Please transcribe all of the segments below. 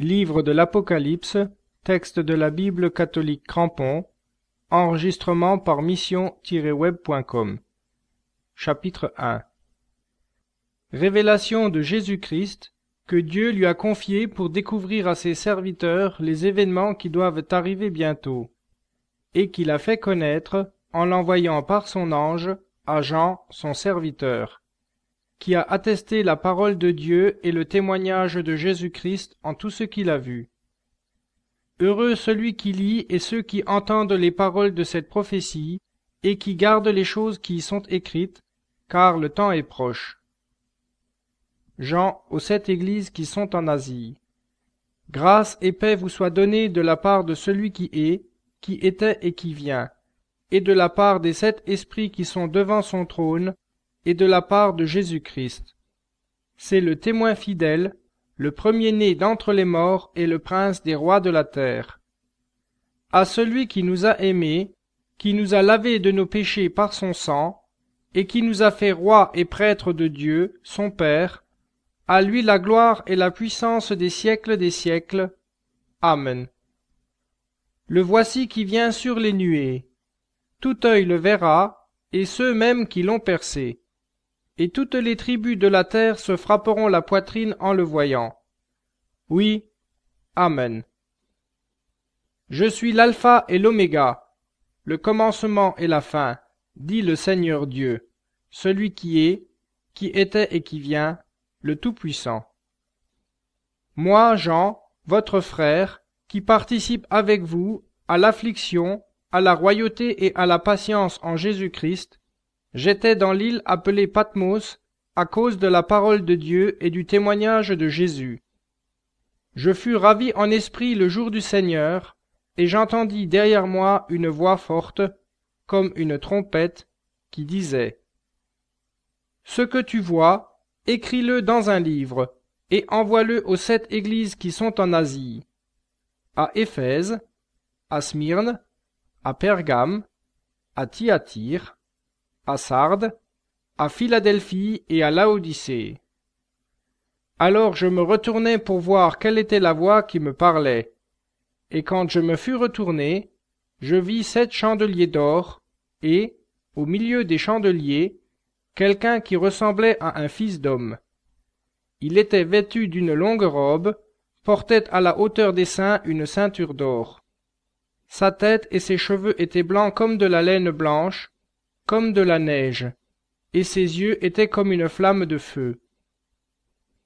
Livre de l'Apocalypse, texte de la Bible catholique Crampon, enregistrement par mission-web.com. Chapitre 1 Révélation de Jésus-Christ que Dieu lui a confié pour découvrir à ses serviteurs les événements qui doivent arriver bientôt, et qu'il a fait connaître en l'envoyant par son ange à Jean, son serviteur qui a attesté la parole de Dieu et le témoignage de Jésus-Christ en tout ce qu'il a vu. Heureux celui qui lit et ceux qui entendent les paroles de cette prophétie, et qui gardent les choses qui y sont écrites, car le temps est proche. Jean aux sept églises qui sont en Asie. Grâce et paix vous soient données de la part de celui qui est, qui était et qui vient, et de la part des sept esprits qui sont devant son trône, et de la part de Jésus-Christ. C'est le témoin fidèle, le premier-né d'entre les morts et le prince des rois de la terre. À celui qui nous a aimés, qui nous a lavés de nos péchés par son sang, et qui nous a fait rois et prêtres de Dieu, son Père, à lui la gloire et la puissance des siècles des siècles. Amen. Le voici qui vient sur les nuées. Tout œil le verra, et ceux mêmes qui l'ont percé et toutes les tribus de la terre se frapperont la poitrine en le voyant. Oui, Amen. Je suis l'alpha et l'oméga, le commencement et la fin, dit le Seigneur Dieu, celui qui est, qui était et qui vient, le Tout-Puissant. Moi, Jean, votre frère, qui participe avec vous à l'affliction, à la royauté et à la patience en Jésus-Christ, j'étais dans l'île appelée Patmos à cause de la parole de Dieu et du témoignage de Jésus. Je fus ravi en esprit le jour du Seigneur, et j'entendis derrière moi une voix forte, comme une trompette, qui disait Ce que tu vois, écris-le dans un livre, et envoie-le aux sept églises qui sont en Asie, à Éphèse, à Smyrne, à Pergame, à Thyatire, à Sardes, à Philadelphie et à Laodicée. Alors je me retournai pour voir quelle était la voix qui me parlait. Et quand je me fus retourné, je vis sept chandeliers d'or, et, au milieu des chandeliers, quelqu'un qui ressemblait à un fils d'homme. Il était vêtu d'une longue robe, portait à la hauteur des seins une ceinture d'or. Sa tête et ses cheveux étaient blancs comme de la laine blanche, comme de la neige, et ses yeux étaient comme une flamme de feu.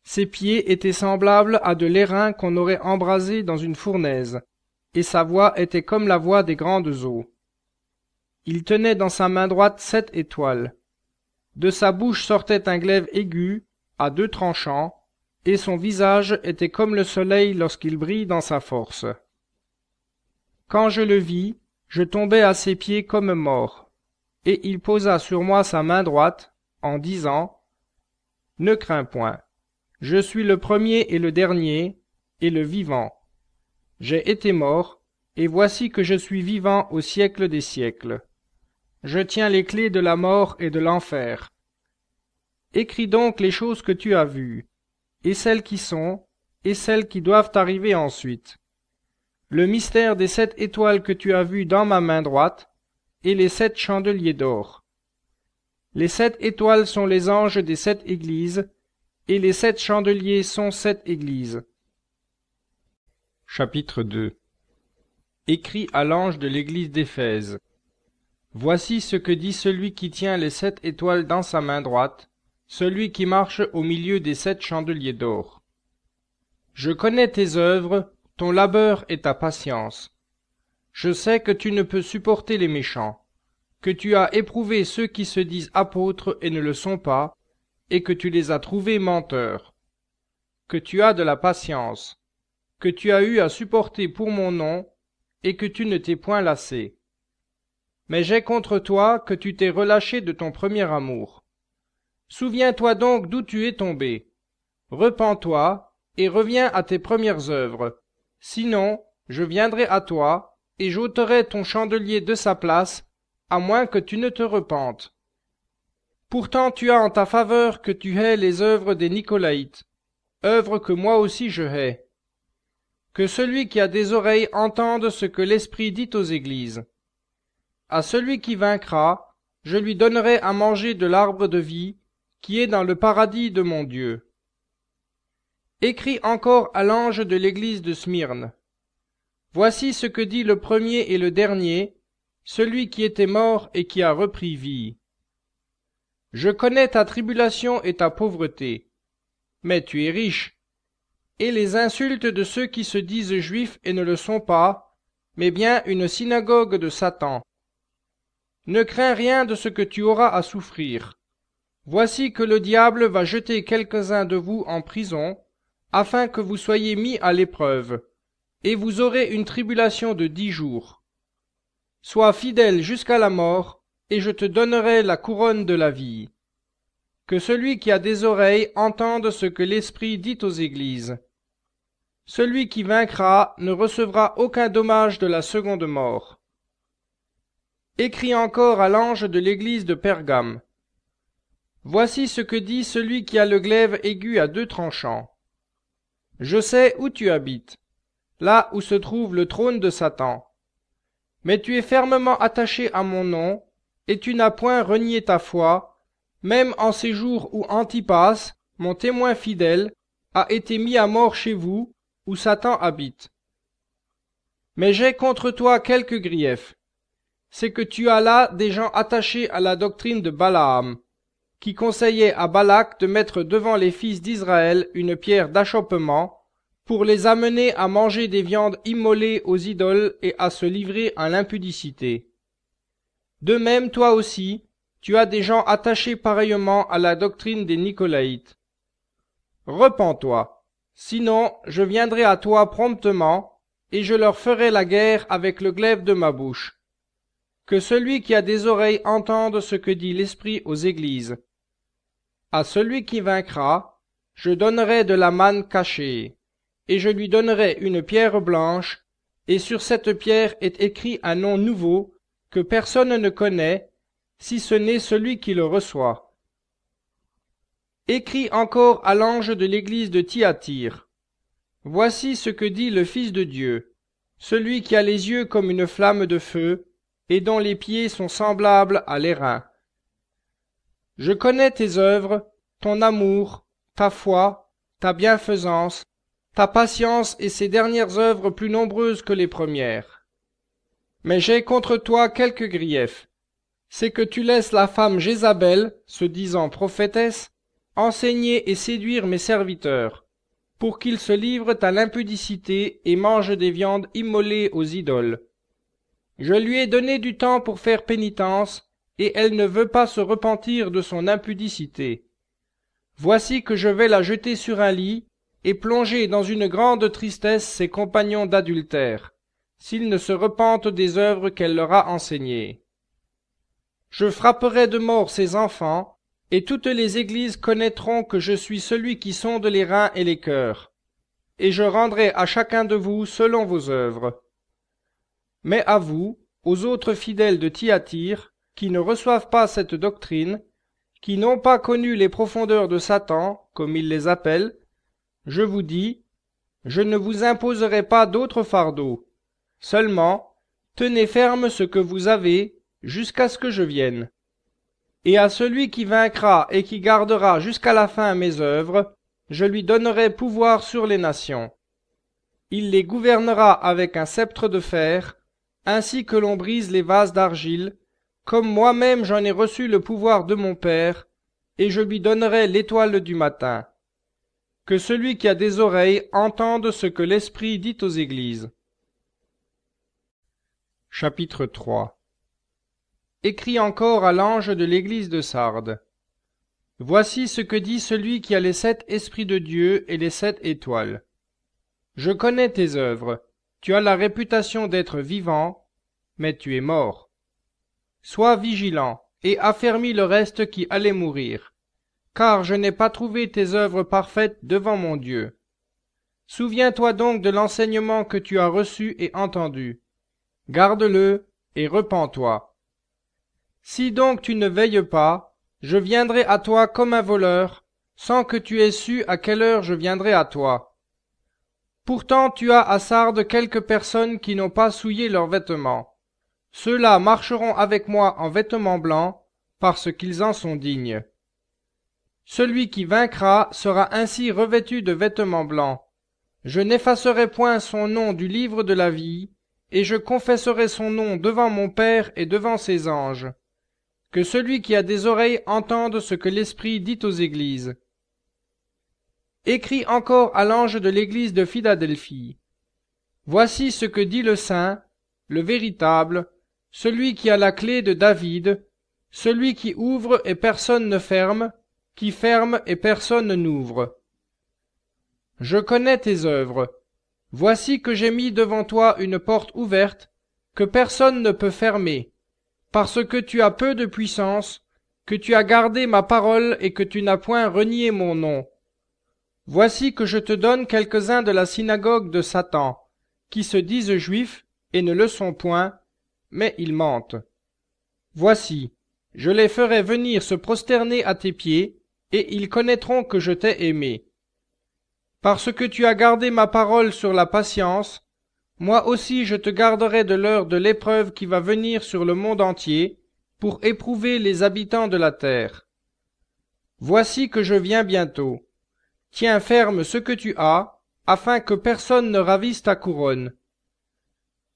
Ses pieds étaient semblables à de l'airain qu'on aurait embrasé dans une fournaise, et sa voix était comme la voix des grandes eaux. Il tenait dans sa main droite sept étoiles. De sa bouche sortait un glaive aigu, à deux tranchants, et son visage était comme le soleil lorsqu'il brille dans sa force. Quand je le vis, je tombai à ses pieds comme mort et il posa sur moi sa main droite, en disant Ne crains point, je suis le premier et le dernier, et le vivant. J'ai été mort, et voici que je suis vivant au siècle des siècles. Je tiens les clés de la mort et de l'enfer. Écris donc les choses que tu as vues, et celles qui sont, et celles qui doivent arriver ensuite. Le mystère des sept étoiles que tu as vues dans ma main droite, et les sept chandeliers d'or. Les sept étoiles sont les anges des sept églises, et les sept chandeliers sont sept églises. Chapitre 2 Écrit à l'ange de l'église d'Éphèse Voici ce que dit celui qui tient les sept étoiles dans sa main droite, celui qui marche au milieu des sept chandeliers d'or. Je connais tes œuvres, ton labeur et ta patience, je sais que tu ne peux supporter les méchants, que tu as éprouvé ceux qui se disent apôtres et ne le sont pas, et que tu les as trouvés menteurs, que tu as de la patience, que tu as eu à supporter pour mon nom, et que tu ne t'es point lassé. Mais j'ai contre toi que tu t'es relâché de ton premier amour. Souviens-toi donc d'où tu es tombé. Repens-toi et reviens à tes premières œuvres. Sinon, je viendrai à toi et j'ôterai ton chandelier de sa place, à moins que tu ne te repentes. Pourtant tu as en ta faveur que tu hais les œuvres des Nicolaïtes, œuvres que moi aussi je hais. Que celui qui a des oreilles entende ce que l'Esprit dit aux églises. À celui qui vaincra, je lui donnerai à manger de l'arbre de vie qui est dans le paradis de mon Dieu. Écris encore à l'ange de l'église de Smyrne. Voici ce que dit le premier et le dernier, celui qui était mort et qui a repris vie. Je connais ta tribulation et ta pauvreté, mais tu es riche, et les insultes de ceux qui se disent juifs et ne le sont pas, mais bien une synagogue de Satan. Ne crains rien de ce que tu auras à souffrir. Voici que le diable va jeter quelques-uns de vous en prison, afin que vous soyez mis à l'épreuve, et vous aurez une tribulation de dix jours. Sois fidèle jusqu'à la mort, et je te donnerai la couronne de la vie. Que celui qui a des oreilles entende ce que l'Esprit dit aux églises. Celui qui vaincra ne recevra aucun dommage de la seconde mort. Écris encore à l'ange de l'église de Pergame. Voici ce que dit celui qui a le glaive aigu à deux tranchants. Je sais où tu habites, là où se trouve le trône de Satan. Mais tu es fermement attaché à mon nom, et tu n'as point renié ta foi, même en ces jours où Antipas, mon témoin fidèle, a été mis à mort chez vous, où Satan habite. Mais j'ai contre toi quelques griefs. C'est que tu as là des gens attachés à la doctrine de Balaam, qui conseillait à Balak de mettre devant les fils d'Israël une pierre d'achoppement, pour les amener à manger des viandes immolées aux idoles et à se livrer à l'impudicité. De même, toi aussi, tu as des gens attachés pareillement à la doctrine des Nicolaïtes. Repens-toi, sinon je viendrai à toi promptement, et je leur ferai la guerre avec le glaive de ma bouche. Que celui qui a des oreilles entende ce que dit l'Esprit aux Églises. À celui qui vaincra, je donnerai de la manne cachée et je lui donnerai une pierre blanche, et sur cette pierre est écrit un nom nouveau, que personne ne connaît, si ce n'est celui qui le reçoit. Écris encore à l'ange de l'église de Thyatire. Voici ce que dit le Fils de Dieu, celui qui a les yeux comme une flamme de feu, et dont les pieds sont semblables à l'airain. Je connais tes œuvres, ton amour, ta foi, ta bienfaisance, ta patience et ses dernières œuvres plus nombreuses que les premières. Mais j'ai contre toi quelques griefs. C'est que tu laisses la femme Jézabel, se disant prophétesse, enseigner et séduire mes serviteurs, pour qu'ils se livrent à l'impudicité et mangent des viandes immolées aux idoles. Je lui ai donné du temps pour faire pénitence, et elle ne veut pas se repentir de son impudicité. Voici que je vais la jeter sur un lit, et plonger dans une grande tristesse ses compagnons d'adultère, s'ils ne se repentent des œuvres qu'elle leur a enseignées. Je frapperai de mort ses enfants, et toutes les églises connaîtront que je suis celui qui sonde les reins et les cœurs, et je rendrai à chacun de vous selon vos œuvres. Mais à vous, aux autres fidèles de Thyatire, qui ne reçoivent pas cette doctrine, qui n'ont pas connu les profondeurs de Satan, comme il les appelle, je vous dis, je ne vous imposerai pas d'autre fardeau. Seulement, tenez ferme ce que vous avez jusqu'à ce que je vienne. Et à celui qui vaincra et qui gardera jusqu'à la fin mes œuvres, je lui donnerai pouvoir sur les nations. Il les gouvernera avec un sceptre de fer, ainsi que l'on brise les vases d'argile, comme moi-même j'en ai reçu le pouvoir de mon Père, et je lui donnerai l'étoile du matin que celui qui a des oreilles entende ce que l'Esprit dit aux Églises. Chapitre 3 Écris encore à l'ange de l'Église de Sardes. Voici ce que dit celui qui a les sept esprits de Dieu et les sept étoiles. Je connais tes œuvres, tu as la réputation d'être vivant, mais tu es mort. Sois vigilant et affermis le reste qui allait mourir, car je n'ai pas trouvé tes œuvres parfaites devant mon Dieu. Souviens-toi donc de l'enseignement que tu as reçu et entendu. Garde-le et repens-toi. Si donc tu ne veilles pas, je viendrai à toi comme un voleur, sans que tu aies su à quelle heure je viendrai à toi. Pourtant tu as à Sardes quelques personnes qui n'ont pas souillé leurs vêtements. Ceux-là marcheront avec moi en vêtements blancs, parce qu'ils en sont dignes. Celui qui vaincra sera ainsi revêtu de vêtements blancs. Je n'effacerai point son nom du livre de la vie, et je confesserai son nom devant mon Père et devant ses anges. Que celui qui a des oreilles entende ce que l'Esprit dit aux églises. Écris encore à l'ange de l'église de Philadelphie. Voici ce que dit le Saint, le véritable, celui qui a la clé de David, celui qui ouvre et personne ne ferme, qui ferme et personne n'ouvre. Je connais tes œuvres. Voici que j'ai mis devant toi une porte ouverte, que personne ne peut fermer, parce que tu as peu de puissance, que tu as gardé ma parole et que tu n'as point renié mon nom. Voici que je te donne quelques-uns de la synagogue de Satan, qui se disent juifs et ne le sont point, mais ils mentent. Voici, je les ferai venir se prosterner à tes pieds, et ils connaîtront que je t'ai aimé. Parce que tu as gardé ma parole sur la patience, moi aussi je te garderai de l'heure de l'épreuve qui va venir sur le monde entier, pour éprouver les habitants de la terre. Voici que je viens bientôt. Tiens ferme ce que tu as, afin que personne ne ravisse ta couronne.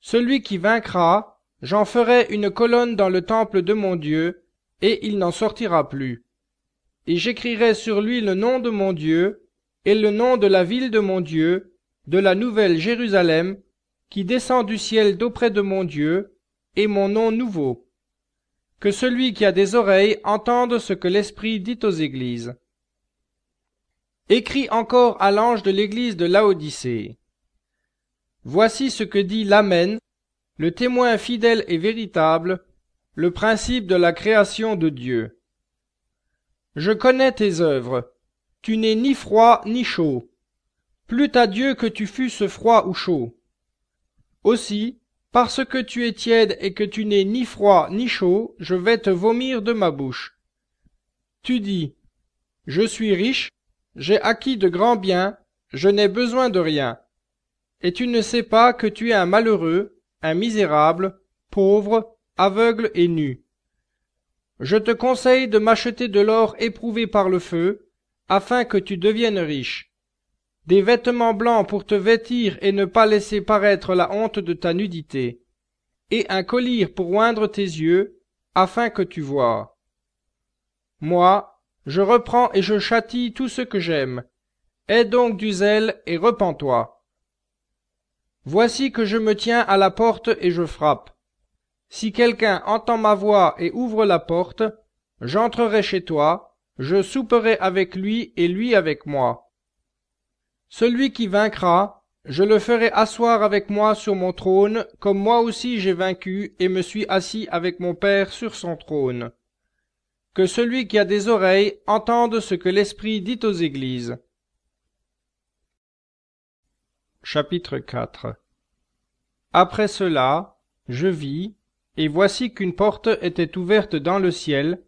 Celui qui vaincra, j'en ferai une colonne dans le temple de mon Dieu, et il n'en sortira plus et j'écrirai sur lui le nom de mon Dieu, et le nom de la ville de mon Dieu, de la nouvelle Jérusalem, qui descend du ciel d'auprès de mon Dieu, et mon nom nouveau. Que celui qui a des oreilles entende ce que l'Esprit dit aux églises. Écris encore à l'ange de l'église de Laodicée. Voici ce que dit l'Amen, le témoin fidèle et véritable, le principe de la création de Dieu je connais tes œuvres tu n'es ni froid ni chaud plût à dieu que tu fusses froid ou chaud aussi parce que tu es tiède et que tu n'es ni froid ni chaud je vais te vomir de ma bouche tu dis je suis riche j'ai acquis de grands biens je n'ai besoin de rien et tu ne sais pas que tu es un malheureux un misérable pauvre aveugle et nu je te conseille de m'acheter de l'or éprouvé par le feu, afin que tu deviennes riche, des vêtements blancs pour te vêtir et ne pas laisser paraître la honte de ta nudité, et un collier pour oindre tes yeux, afin que tu voies. Moi, je reprends et je châtie tout ce que j'aime. Aie donc du zèle et repens-toi. Voici que je me tiens à la porte et je frappe. Si quelqu'un entend ma voix et ouvre la porte, j'entrerai chez toi, je souperai avec lui et lui avec moi. Celui qui vaincra, je le ferai asseoir avec moi sur mon trône, comme moi aussi j'ai vaincu et me suis assis avec mon Père sur son trône. Que celui qui a des oreilles entende ce que l'Esprit dit aux Églises. Chapitre 4 Après cela, je vis, et voici qu'une porte était ouverte dans le ciel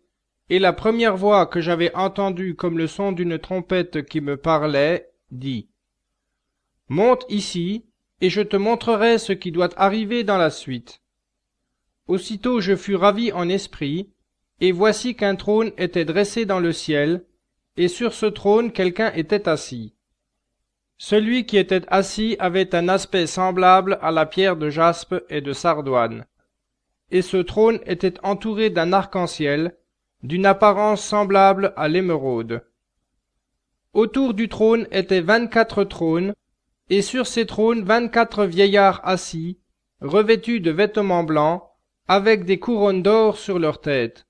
et la première voix que j'avais entendue comme le son d'une trompette qui me parlait dit monte ici et je te montrerai ce qui doit arriver dans la suite aussitôt je fus ravi en esprit et voici qu'un trône était dressé dans le ciel et sur ce trône quelqu'un était assis celui qui était assis avait un aspect semblable à la pierre de jaspe et de sardoine et ce trône était entouré d'un arc-en-ciel, d'une apparence semblable à l'émeraude. Autour du trône étaient vingt-quatre trônes, et sur ces trônes vingt-quatre vieillards assis, revêtus de vêtements blancs, avec des couronnes d'or sur leurs têtes.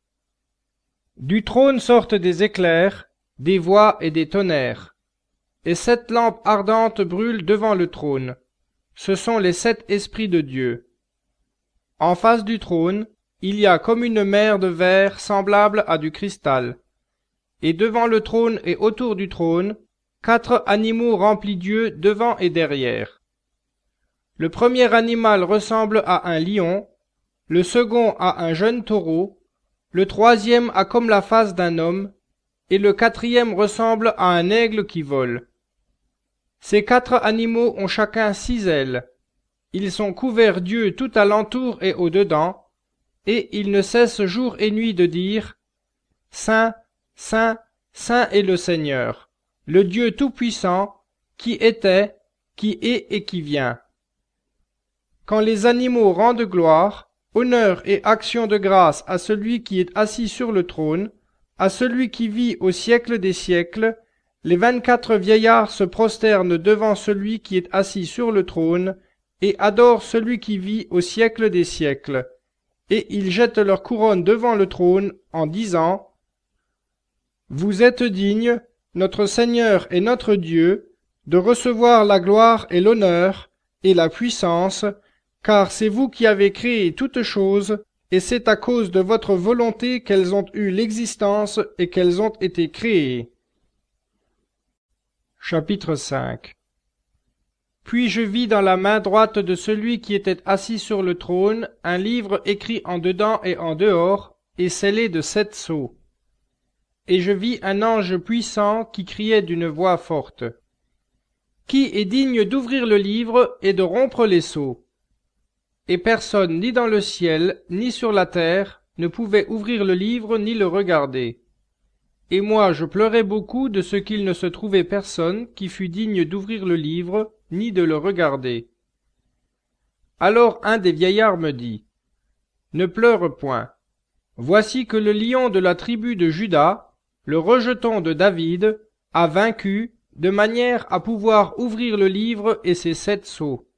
Du trône sortent des éclairs, des voix et des tonnerres. Et sept lampes ardentes brûlent devant le trône. Ce sont les sept esprits de Dieu. En face du trône, il y a comme une mer de verre semblable à du cristal. Et devant le trône et autour du trône, quatre animaux remplis Dieu devant et derrière. Le premier animal ressemble à un lion, le second à un jeune taureau, le troisième a comme la face d'un homme, et le quatrième ressemble à un aigle qui vole. Ces quatre animaux ont chacun six ailes, ils sont couverts Dieu tout à l'entour et au-dedans, et ils ne cessent jour et nuit de dire Saint, Saint, Saint est le Seigneur, le Dieu Tout-Puissant, qui était, qui est et qui vient. Quand les animaux rendent gloire, honneur et action de grâce à celui qui est assis sur le trône, à celui qui vit au siècle des siècles, les vingt-quatre vieillards se prosternent devant celui qui est assis sur le trône, et adorent celui qui vit au siècle des siècles. Et ils jettent leur couronne devant le trône en disant Vous êtes digne, notre Seigneur et notre Dieu, de recevoir la gloire et l'honneur et la puissance, car c'est vous qui avez créé toutes choses, et c'est à cause de votre volonté qu'elles ont eu l'existence et qu'elles ont été créées. Chapitre 5 puis je vis dans la main droite de celui qui était assis sur le trône un livre écrit en dedans et en dehors, et scellé de sept sceaux. Et je vis un ange puissant qui criait d'une voix forte. Qui est digne d'ouvrir le livre et de rompre les sceaux Et personne, ni dans le ciel, ni sur la terre, ne pouvait ouvrir le livre ni le regarder et moi je pleurais beaucoup de ce qu'il ne se trouvait personne qui fût digne d'ouvrir le livre ni de le regarder alors un des vieillards me dit ne pleure point voici que le lion de la tribu de Judas, le rejeton de david a vaincu de manière à pouvoir ouvrir le livre et ses sept sceaux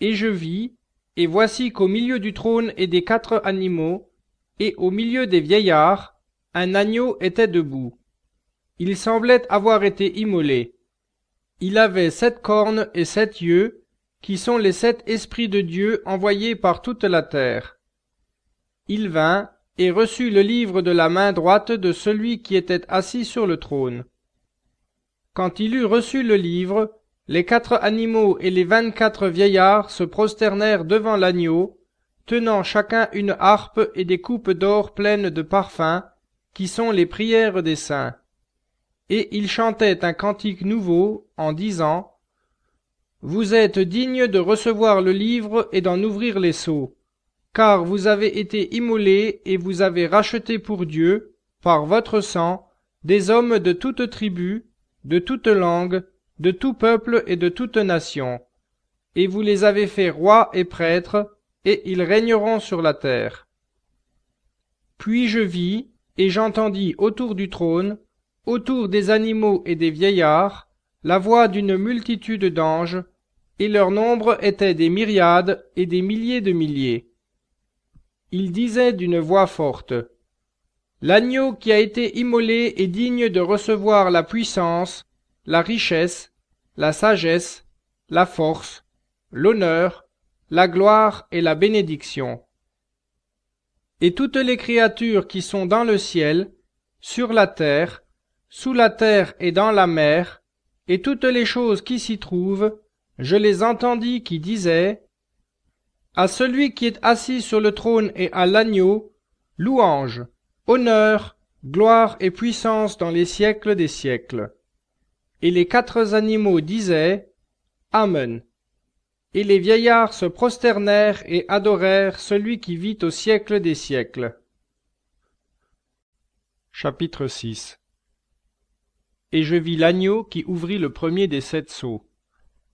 et je vis et voici qu'au milieu du trône et des quatre animaux et au milieu des vieillards un agneau était debout. Il semblait avoir été immolé. Il avait sept cornes et sept yeux, qui sont les sept esprits de Dieu envoyés par toute la terre. Il vint et reçut le livre de la main droite de celui qui était assis sur le trône. Quand il eut reçu le livre, les quatre animaux et les vingt-quatre vieillards se prosternèrent devant l'agneau, tenant chacun une harpe et des coupes d'or pleines de parfums, qui sont les prières des saints. Et il chantait un cantique nouveau en disant Vous êtes dignes de recevoir le livre et d'en ouvrir les sceaux, car vous avez été immolés et vous avez racheté pour Dieu, par votre sang, des hommes de toute tribu, de toute langue, de tout peuple et de toute nation, et vous les avez faits rois et prêtres, et ils régneront sur la terre. Puis je vis, et j'entendis autour du trône, autour des animaux et des vieillards, la voix d'une multitude d'anges, et leur nombre était des myriades et des milliers de milliers. Ils disaient d'une voix forte, L'agneau qui a été immolé est digne de recevoir la puissance, la richesse, la sagesse, la force, l'honneur, la gloire et la bénédiction et toutes les créatures qui sont dans le ciel, sur la terre, sous la terre et dans la mer, et toutes les choses qui s'y trouvent, je les entendis qui disaient À celui qui est assis sur le trône et à l'agneau, louange, honneur, gloire et puissance dans les siècles des siècles. Et les quatre animaux disaient Amen. Et les vieillards se prosternèrent et adorèrent celui qui vit au siècle des siècles. Chapitre 6 Et je vis l'agneau qui ouvrit le premier des sept sceaux.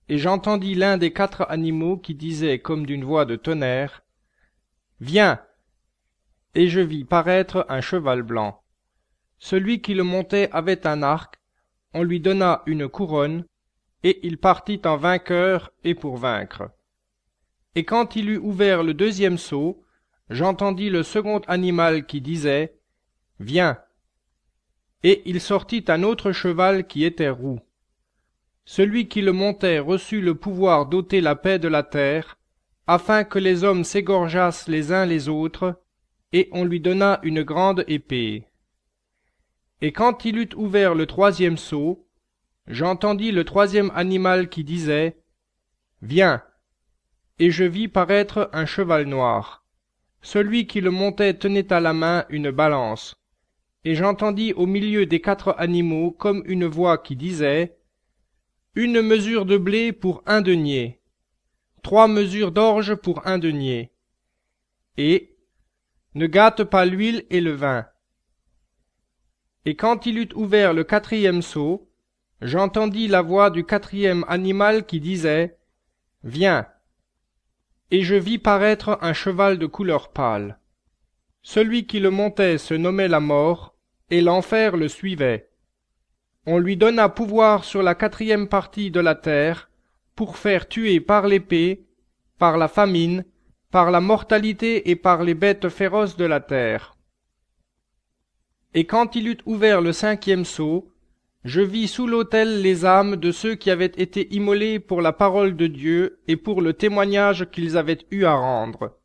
Et j'entendis l'un des quatre animaux qui disait comme d'une voix de tonnerre, Viens Et je vis paraître un cheval blanc. Celui qui le montait avait un arc, on lui donna une couronne, et il partit en vainqueur et pour vaincre et quand il eut ouvert le deuxième seau j'entendis le second animal qui disait viens et il sortit un autre cheval qui était roux celui qui le montait reçut le pouvoir d'ôter la paix de la terre afin que les hommes s'égorgeassent les uns les autres et on lui donna une grande épée et quand il eut ouvert le troisième seau j'entendis le troisième animal qui disait viens et je vis paraître un cheval noir celui qui le montait tenait à la main une balance et j'entendis au milieu des quatre animaux comme une voix qui disait une mesure de blé pour un denier trois mesures d'orge pour un denier et ne gâte pas l'huile et le vin et quand il eut ouvert le quatrième seau j'entendis la voix du quatrième animal qui disait Viens. Et je vis paraître un cheval de couleur pâle. Celui qui le montait se nommait la mort, et l'enfer le suivait. On lui donna pouvoir sur la quatrième partie de la terre, pour faire tuer par l'épée, par la famine, par la mortalité et par les bêtes féroces de la terre. Et quand il eut ouvert le cinquième sceau, je vis sous l'autel les âmes de ceux qui avaient été immolés pour la parole de Dieu et pour le témoignage qu'ils avaient eu à rendre.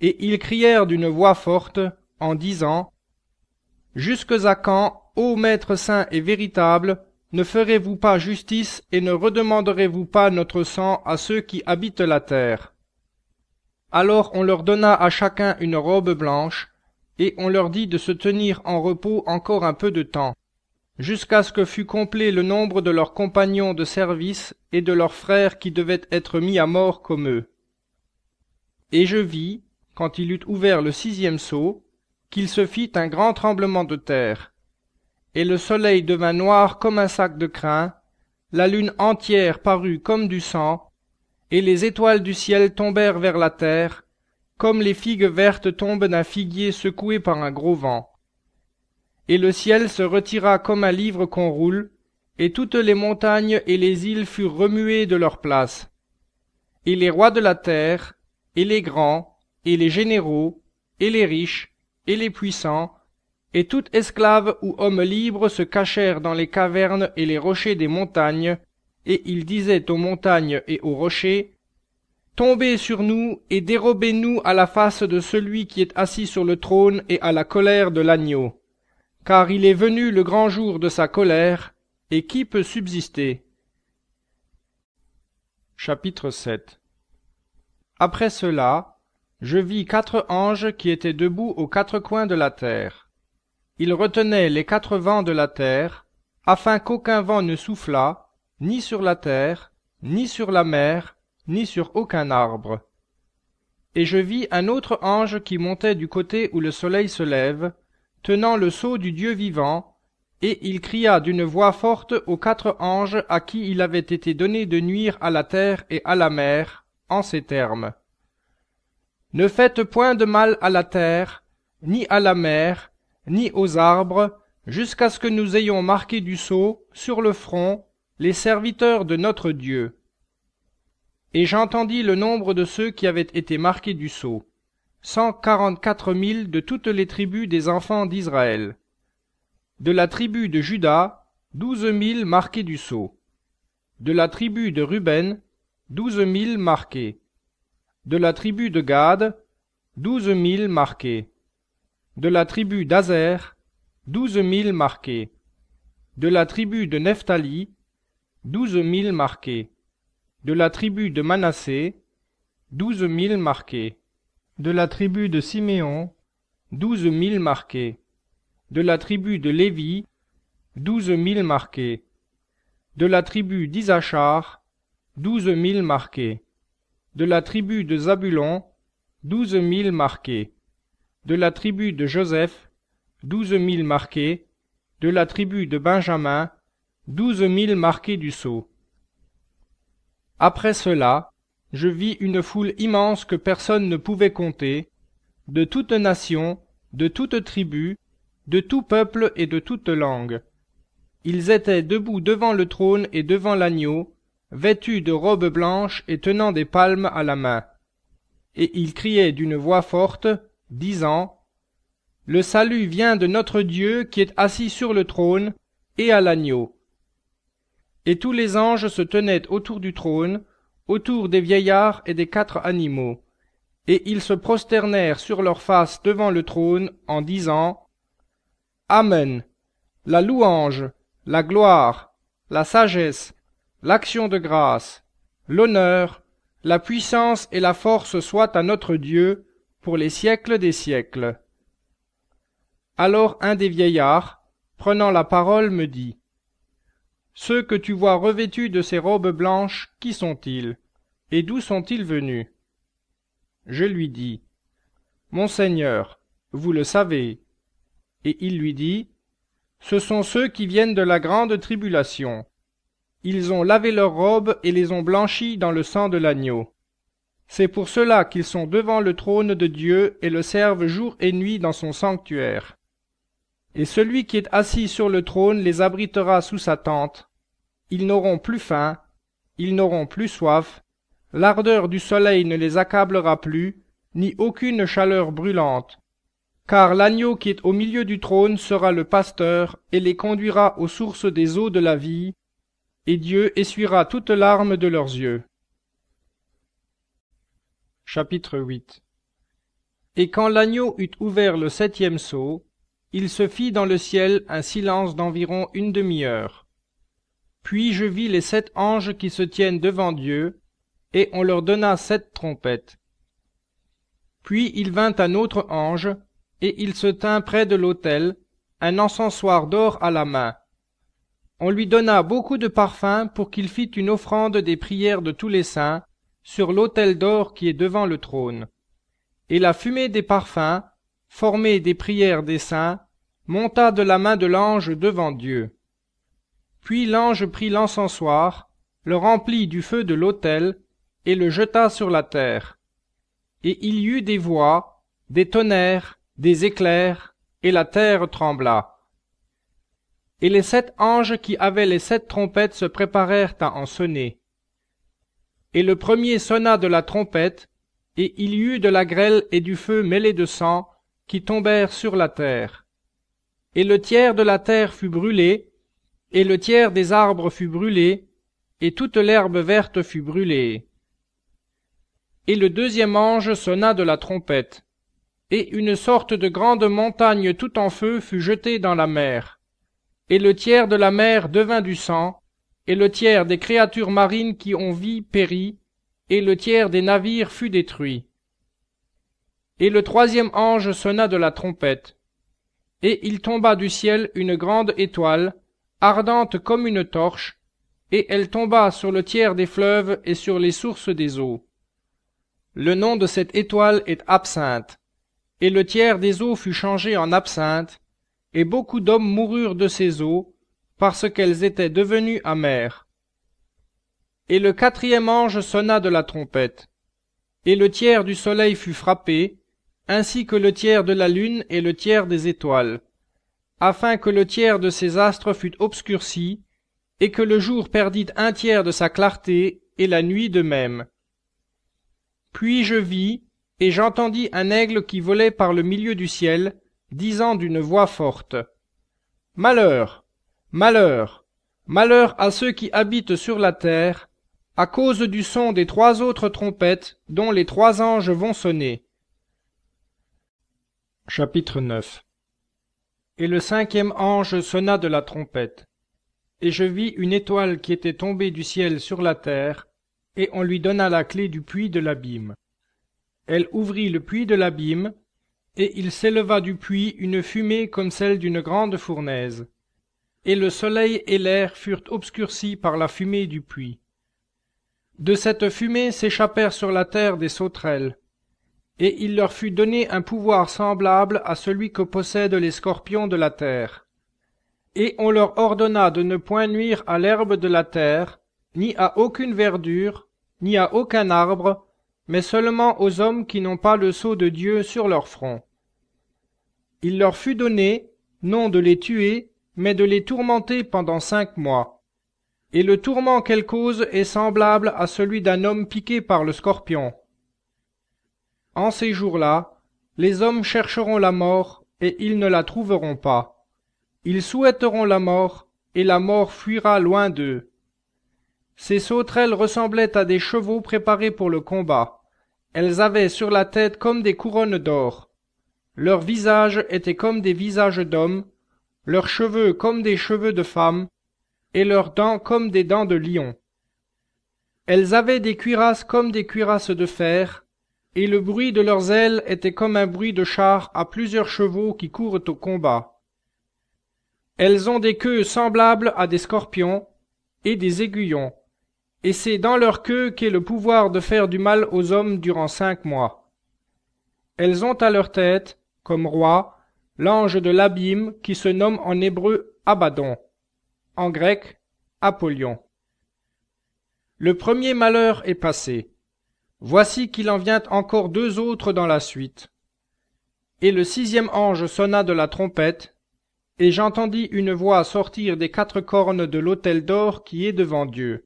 Et ils crièrent d'une voix forte, en disant, Jusques à quand, ô Maître saint et véritable, ne ferez-vous pas justice et ne redemanderez-vous pas notre sang à ceux qui habitent la terre Alors on leur donna à chacun une robe blanche, et on leur dit de se tenir en repos encore un peu de temps jusqu'à ce que fût complet le nombre de leurs compagnons de service et de leurs frères qui devaient être mis à mort comme eux. Et je vis, quand il eut ouvert le sixième sceau, qu'il se fit un grand tremblement de terre. Et le soleil devint noir comme un sac de crin, la lune entière parut comme du sang, et les étoiles du ciel tombèrent vers la terre, comme les figues vertes tombent d'un figuier secoué par un gros vent et le ciel se retira comme un livre qu'on roule, et toutes les montagnes et les îles furent remuées de leur place. Et les rois de la terre, et les grands, et les généraux, et les riches, et les puissants, et tout esclave ou homme libre se cachèrent dans les cavernes et les rochers des montagnes, et ils disaient aux montagnes et aux rochers, Tombez sur nous et dérobez-nous à la face de celui qui est assis sur le trône et à la colère de l'agneau car il est venu le grand jour de sa colère, et qui peut subsister Chapitre 7 Après cela, je vis quatre anges qui étaient debout aux quatre coins de la terre. Ils retenaient les quatre vents de la terre, afin qu'aucun vent ne soufflât, ni sur la terre, ni sur la mer, ni sur aucun arbre. Et je vis un autre ange qui montait du côté où le soleil se lève, tenant le sceau du Dieu vivant, et il cria d'une voix forte aux quatre anges à qui il avait été donné de nuire à la terre et à la mer, en ces termes. Ne faites point de mal à la terre, ni à la mer, ni aux arbres, jusqu'à ce que nous ayons marqué du sceau, sur le front, les serviteurs de notre Dieu. Et j'entendis le nombre de ceux qui avaient été marqués du sceau cent quarante-quatre mille de toutes les tribus des enfants d'Israël. De la tribu de Juda, douze mille marqués du sceau. De la tribu de Ruben, douze mille marqués. De la tribu de Gad, douze mille marqués. De la tribu d'Azer, douze mille marqués. De la tribu de Nephtali, douze mille marqués. De la tribu de Manassé, douze mille marqués de la tribu de Siméon, douze mille marqués, de la tribu de Lévi, douze mille marqués, de la tribu d'Isachar, douze mille marqués, de la tribu de Zabulon, douze mille marqués, de la tribu de Joseph, douze mille marqués, de la tribu de Benjamin, douze mille marqués du sceau. Après cela, je vis une foule immense que personne ne pouvait compter de toute nation de toute tribu de tout peuple et de toute langue ils étaient debout devant le trône et devant l'agneau vêtus de robes blanches et tenant des palmes à la main et ils criaient d'une voix forte disant le salut vient de notre dieu qui est assis sur le trône et à l'agneau et tous les anges se tenaient autour du trône autour des vieillards et des quatre animaux et ils se prosternèrent sur leurs faces devant le trône en disant amen la louange la gloire la sagesse l'action de grâce l'honneur la puissance et la force soient à notre dieu pour les siècles des siècles alors un des vieillards prenant la parole me dit ceux que tu vois revêtus de ces robes blanches qui sont-ils et d'où sont-ils venus je lui dis Monseigneur, vous le savez et il lui dit ce sont ceux qui viennent de la grande tribulation ils ont lavé leurs robes et les ont blanchies dans le sang de l'agneau c'est pour cela qu'ils sont devant le trône de Dieu et le servent jour et nuit dans son sanctuaire et celui qui est assis sur le trône les abritera sous sa tente. Ils n'auront plus faim, ils n'auront plus soif, l'ardeur du soleil ne les accablera plus, ni aucune chaleur brûlante. Car l'agneau qui est au milieu du trône sera le pasteur, et les conduira aux sources des eaux de la vie, et Dieu essuiera toutes larmes de leurs yeux. Chapitre 8 Et quand l'agneau eut ouvert le septième sceau, il se fit dans le ciel un silence d'environ une demi-heure puis je vis les sept anges qui se tiennent devant dieu et on leur donna sept trompettes puis il vint un autre ange et il se tint près de l'autel un encensoir d'or à la main on lui donna beaucoup de parfums pour qu'il fît une offrande des prières de tous les saints sur l'autel d'or qui est devant le trône et la fumée des parfums formée des prières des saints monta de la main de l'ange devant Dieu. Puis l'ange prit l'encensoir, le remplit du feu de l'autel, et le jeta sur la terre. Et il y eut des voix, des tonnerres, des éclairs, et la terre trembla. Et les sept anges qui avaient les sept trompettes se préparèrent à en sonner. Et le premier sonna de la trompette, et il y eut de la grêle et du feu mêlés de sang, qui tombèrent sur la terre et le tiers de la terre fut brûlé, et le tiers des arbres fut brûlé, et toute l'herbe verte fut brûlée. Et le deuxième ange sonna de la trompette, et une sorte de grande montagne tout en feu fut jetée dans la mer. Et le tiers de la mer devint du sang, et le tiers des créatures marines qui ont vie périt, et le tiers des navires fut détruit. Et le troisième ange sonna de la trompette, et il tomba du ciel une grande étoile, ardente comme une torche, et elle tomba sur le tiers des fleuves et sur les sources des eaux. Le nom de cette étoile est Absinthe, et le tiers des eaux fut changé en absinthe, et beaucoup d'hommes moururent de ces eaux, parce qu'elles étaient devenues amères. Et le quatrième ange sonna de la trompette, et le tiers du soleil fut frappé, ainsi que le tiers de la lune et le tiers des étoiles, afin que le tiers de ces astres fût obscurci, et que le jour perdît un tiers de sa clarté, et la nuit de même. Puis je vis, et j'entendis un aigle qui volait par le milieu du ciel, disant d'une voix forte, Malheur, malheur, malheur à ceux qui habitent sur la terre, à cause du son des trois autres trompettes dont les trois anges vont sonner chapitre et le cinquième ange sonna de la trompette et je vis une étoile qui était tombée du ciel sur la terre et on lui donna la clé du puits de l'abîme elle ouvrit le puits de l'abîme et il s'éleva du puits une fumée comme celle d'une grande fournaise et le soleil et l'air furent obscurcis par la fumée du puits de cette fumée s'échappèrent sur la terre des sauterelles et il leur fut donné un pouvoir semblable à celui que possèdent les scorpions de la terre. Et on leur ordonna de ne point nuire à l'herbe de la terre, ni à aucune verdure, ni à aucun arbre, mais seulement aux hommes qui n'ont pas le sceau de Dieu sur leur front. Il leur fut donné, non de les tuer, mais de les tourmenter pendant cinq mois. Et le tourment qu'elles causent est semblable à celui d'un homme piqué par le scorpion en ces jours-là les hommes chercheront la mort et ils ne la trouveront pas ils souhaiteront la mort et la mort fuira loin d'eux ces sauterelles ressemblaient à des chevaux préparés pour le combat elles avaient sur la tête comme des couronnes d'or leurs visages étaient comme des visages d'hommes leurs cheveux comme des cheveux de femmes et leurs dents comme des dents de lions elles avaient des cuirasses comme des cuirasses de fer et le bruit de leurs ailes était comme un bruit de chars à plusieurs chevaux qui courent au combat. Elles ont des queues semblables à des scorpions et des aiguillons, et c'est dans leur queue qu'est le pouvoir de faire du mal aux hommes durant cinq mois. Elles ont à leur tête, comme roi, l'ange de l'abîme qui se nomme en hébreu Abaddon, en grec Apollyon. Le premier malheur est passé. Voici qu'il en vient encore deux autres dans la suite. Et le sixième ange sonna de la trompette, et j'entendis une voix sortir des quatre cornes de l'autel d'or qui est devant Dieu.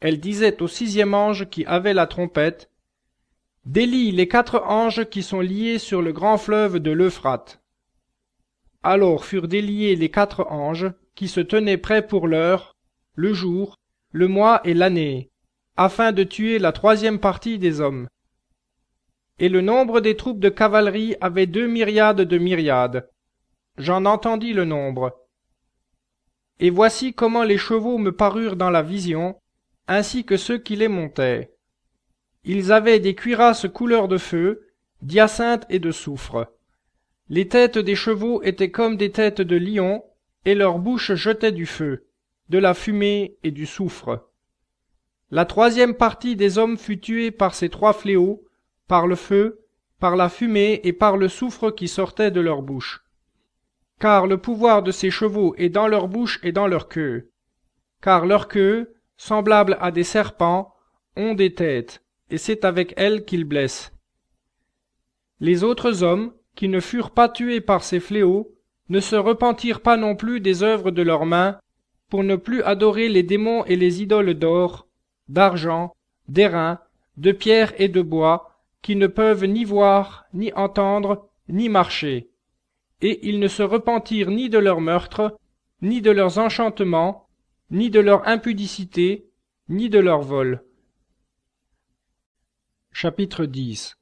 Elle disait au sixième ange qui avait la trompette, Délie les quatre anges qui sont liés sur le grand fleuve de l'Euphrate. Alors furent déliés les quatre anges qui se tenaient prêts pour l'heure, le jour, le mois et l'année, afin de tuer la troisième partie des hommes. Et le nombre des troupes de cavalerie avait deux myriades de myriades. J'en entendis le nombre. Et voici comment les chevaux me parurent dans la vision, ainsi que ceux qui les montaient. Ils avaient des cuirasses couleur de feu, d'hyacinthe et de soufre. Les têtes des chevaux étaient comme des têtes de lions, et leurs bouches jetaient du feu, de la fumée et du soufre. La troisième partie des hommes fut tuée par ces trois fléaux, par le feu, par la fumée et par le soufre qui sortait de leur bouche. Car le pouvoir de ces chevaux est dans leur bouche et dans leur queue. Car leur queue, semblable à des serpents, ont des têtes, et c'est avec elles qu'ils blessent. Les autres hommes, qui ne furent pas tués par ces fléaux, ne se repentirent pas non plus des œuvres de leurs mains, pour ne plus adorer les démons et les idoles d'or, d'argent, d'airain, de pierre et de bois, qui ne peuvent ni voir, ni entendre, ni marcher. Et ils ne se repentirent ni de leurs meurtres, ni de leurs enchantements, ni de leur impudicité, ni de leur vol. Chapitre 10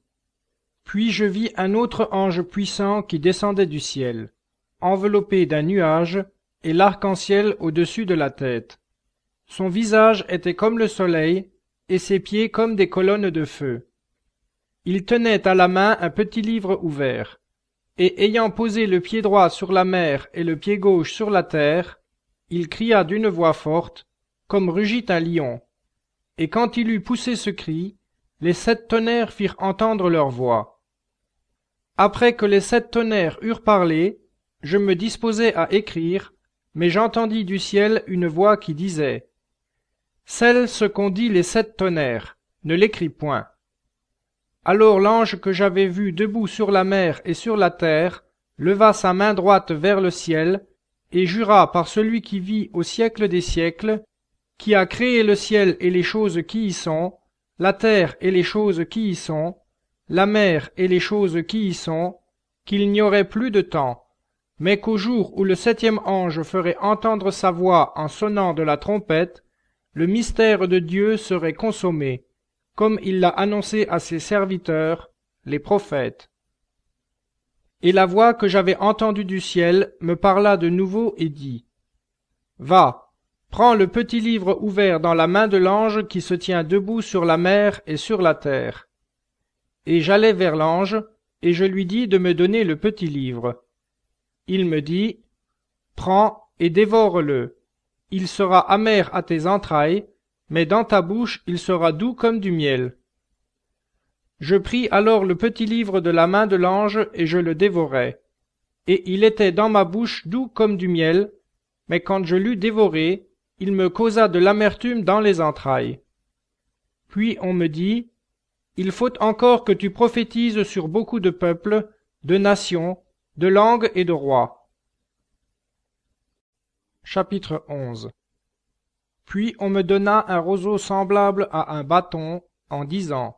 Puis je vis un autre ange puissant qui descendait du ciel, enveloppé d'un nuage, et l'arc-en-ciel au-dessus de la tête. Son visage était comme le soleil, et ses pieds comme des colonnes de feu. Il tenait à la main un petit livre ouvert, et ayant posé le pied droit sur la mer et le pied gauche sur la terre, il cria d'une voix forte, comme rugit un lion. Et quand il eut poussé ce cri, les sept tonnerres firent entendre leur voix. Après que les sept tonnerres eurent parlé, je me disposai à écrire, mais j'entendis du ciel une voix qui disait celle ce qu'ont dit les sept tonnerres, ne l'écrit point. Alors l'ange que j'avais vu debout sur la mer et sur la terre leva sa main droite vers le ciel et jura par celui qui vit au siècle des siècles, qui a créé le ciel et les choses qui y sont, la terre et les choses qui y sont, la mer et les choses qui y sont, qu'il n'y aurait plus de temps, mais qu'au jour où le septième ange ferait entendre sa voix en sonnant de la trompette, le mystère de Dieu serait consommé, comme il l'a annoncé à ses serviteurs, les prophètes. Et la voix que j'avais entendue du ciel me parla de nouveau et dit, Va, prends le petit livre ouvert dans la main de l'ange qui se tient debout sur la mer et sur la terre. Et j'allai vers l'ange, et je lui dis de me donner le petit livre. Il me dit, Prends et dévore-le, il sera amer à tes entrailles, mais dans ta bouche il sera doux comme du miel. Je pris alors le petit livre de la main de l'ange et je le dévorai. Et il était dans ma bouche doux comme du miel, mais quand je l'eus dévoré, il me causa de l'amertume dans les entrailles. Puis on me dit, Il faut encore que tu prophétises sur beaucoup de peuples, de nations, de langues et de rois. Chapitre Puis on me donna un roseau semblable à un bâton, en disant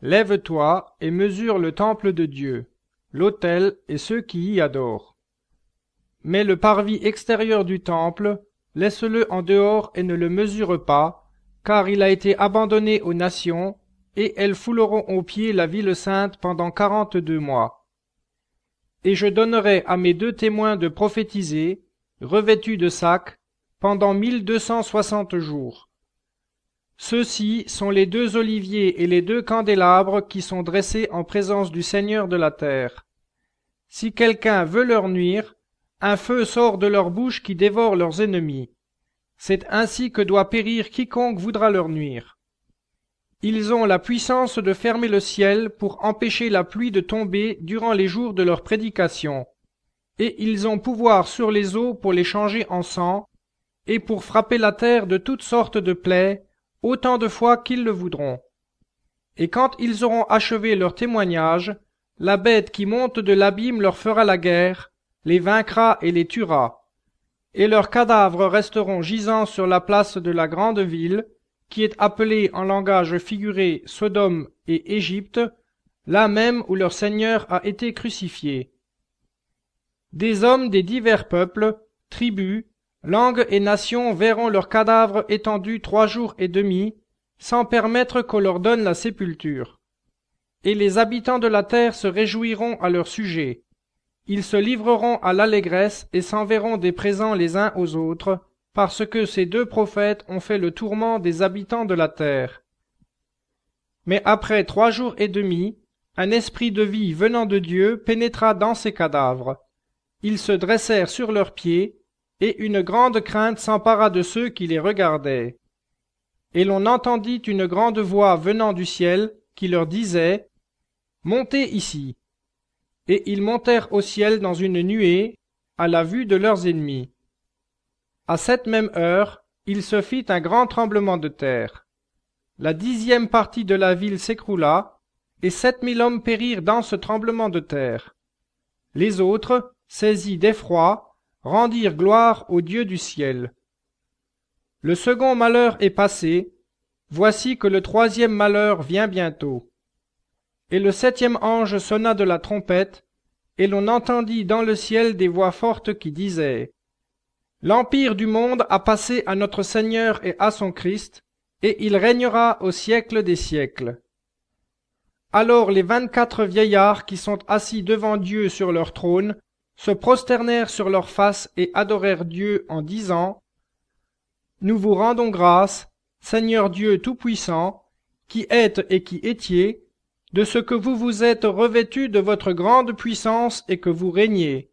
Lève-toi et mesure le temple de Dieu, l'autel et ceux qui y adorent. Mais le parvis extérieur du temple, laisse-le en dehors et ne le mesure pas, car il a été abandonné aux nations, et elles fouleront aux pieds la ville sainte pendant quarante-deux mois. Et je donnerai à mes deux témoins de prophétiser, revêtus de sacs, pendant mille deux cent soixante jours. Ceux-ci sont les deux oliviers et les deux candélabres qui sont dressés en présence du Seigneur de la terre. Si quelqu'un veut leur nuire, un feu sort de leur bouche qui dévore leurs ennemis. C'est ainsi que doit périr quiconque voudra leur nuire. Ils ont la puissance de fermer le ciel pour empêcher la pluie de tomber durant les jours de leur prédication et ils ont pouvoir sur les eaux pour les changer en sang, et pour frapper la terre de toutes sortes de plaies, autant de fois qu'ils le voudront. Et quand ils auront achevé leur témoignage, la bête qui monte de l'abîme leur fera la guerre, les vaincra et les tuera. Et leurs cadavres resteront gisant sur la place de la grande ville, qui est appelée en langage figuré Sodome et Égypte, là même où leur Seigneur a été crucifié. Des hommes des divers peuples, tribus, langues et nations verront leurs cadavres étendus trois jours et demi, sans permettre qu'on leur donne la sépulture. Et les habitants de la terre se réjouiront à leur sujet. Ils se livreront à l'allégresse et s'enverront des présents les uns aux autres, parce que ces deux prophètes ont fait le tourment des habitants de la terre. Mais après trois jours et demi, un esprit de vie venant de Dieu pénétra dans ces cadavres, ils se dressèrent sur leurs pieds, et une grande crainte s'empara de ceux qui les regardaient. Et l'on entendit une grande voix venant du ciel qui leur disait Montez ici. Et ils montèrent au ciel dans une nuée, à la vue de leurs ennemis. À cette même heure, il se fit un grand tremblement de terre. La dixième partie de la ville s'écroula, et sept mille hommes périrent dans ce tremblement de terre. Les autres, saisis d'effroi, rendirent gloire au Dieu du ciel. Le second malheur est passé, voici que le troisième malheur vient bientôt. Et le septième ange sonna de la trompette, et l'on entendit dans le ciel des voix fortes qui disaient L'empire du monde a passé à notre Seigneur et à son Christ, et il régnera au siècle des siècles. Alors les vingt-quatre vieillards qui sont assis devant Dieu sur leur trône se prosternèrent sur leurs faces et adorèrent Dieu en disant Nous vous rendons grâce, Seigneur Dieu Tout-Puissant, qui êtes et qui étiez, de ce que vous vous êtes revêtu de votre grande puissance et que vous régnez.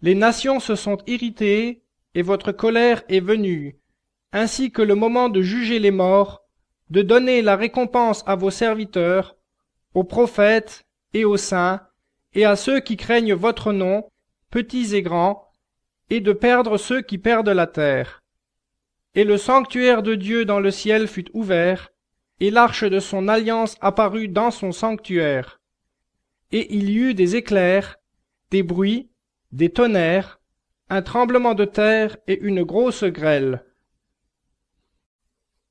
Les nations se sont irritées, et votre colère est venue, ainsi que le moment de juger les morts, de donner la récompense à vos serviteurs, aux prophètes et aux saints, et à ceux qui craignent votre nom, petits et grands, et de perdre ceux qui perdent la terre. Et le sanctuaire de Dieu dans le ciel fut ouvert, et l'arche de son alliance apparut dans son sanctuaire. Et il y eut des éclairs, des bruits, des tonnerres, un tremblement de terre et une grosse grêle.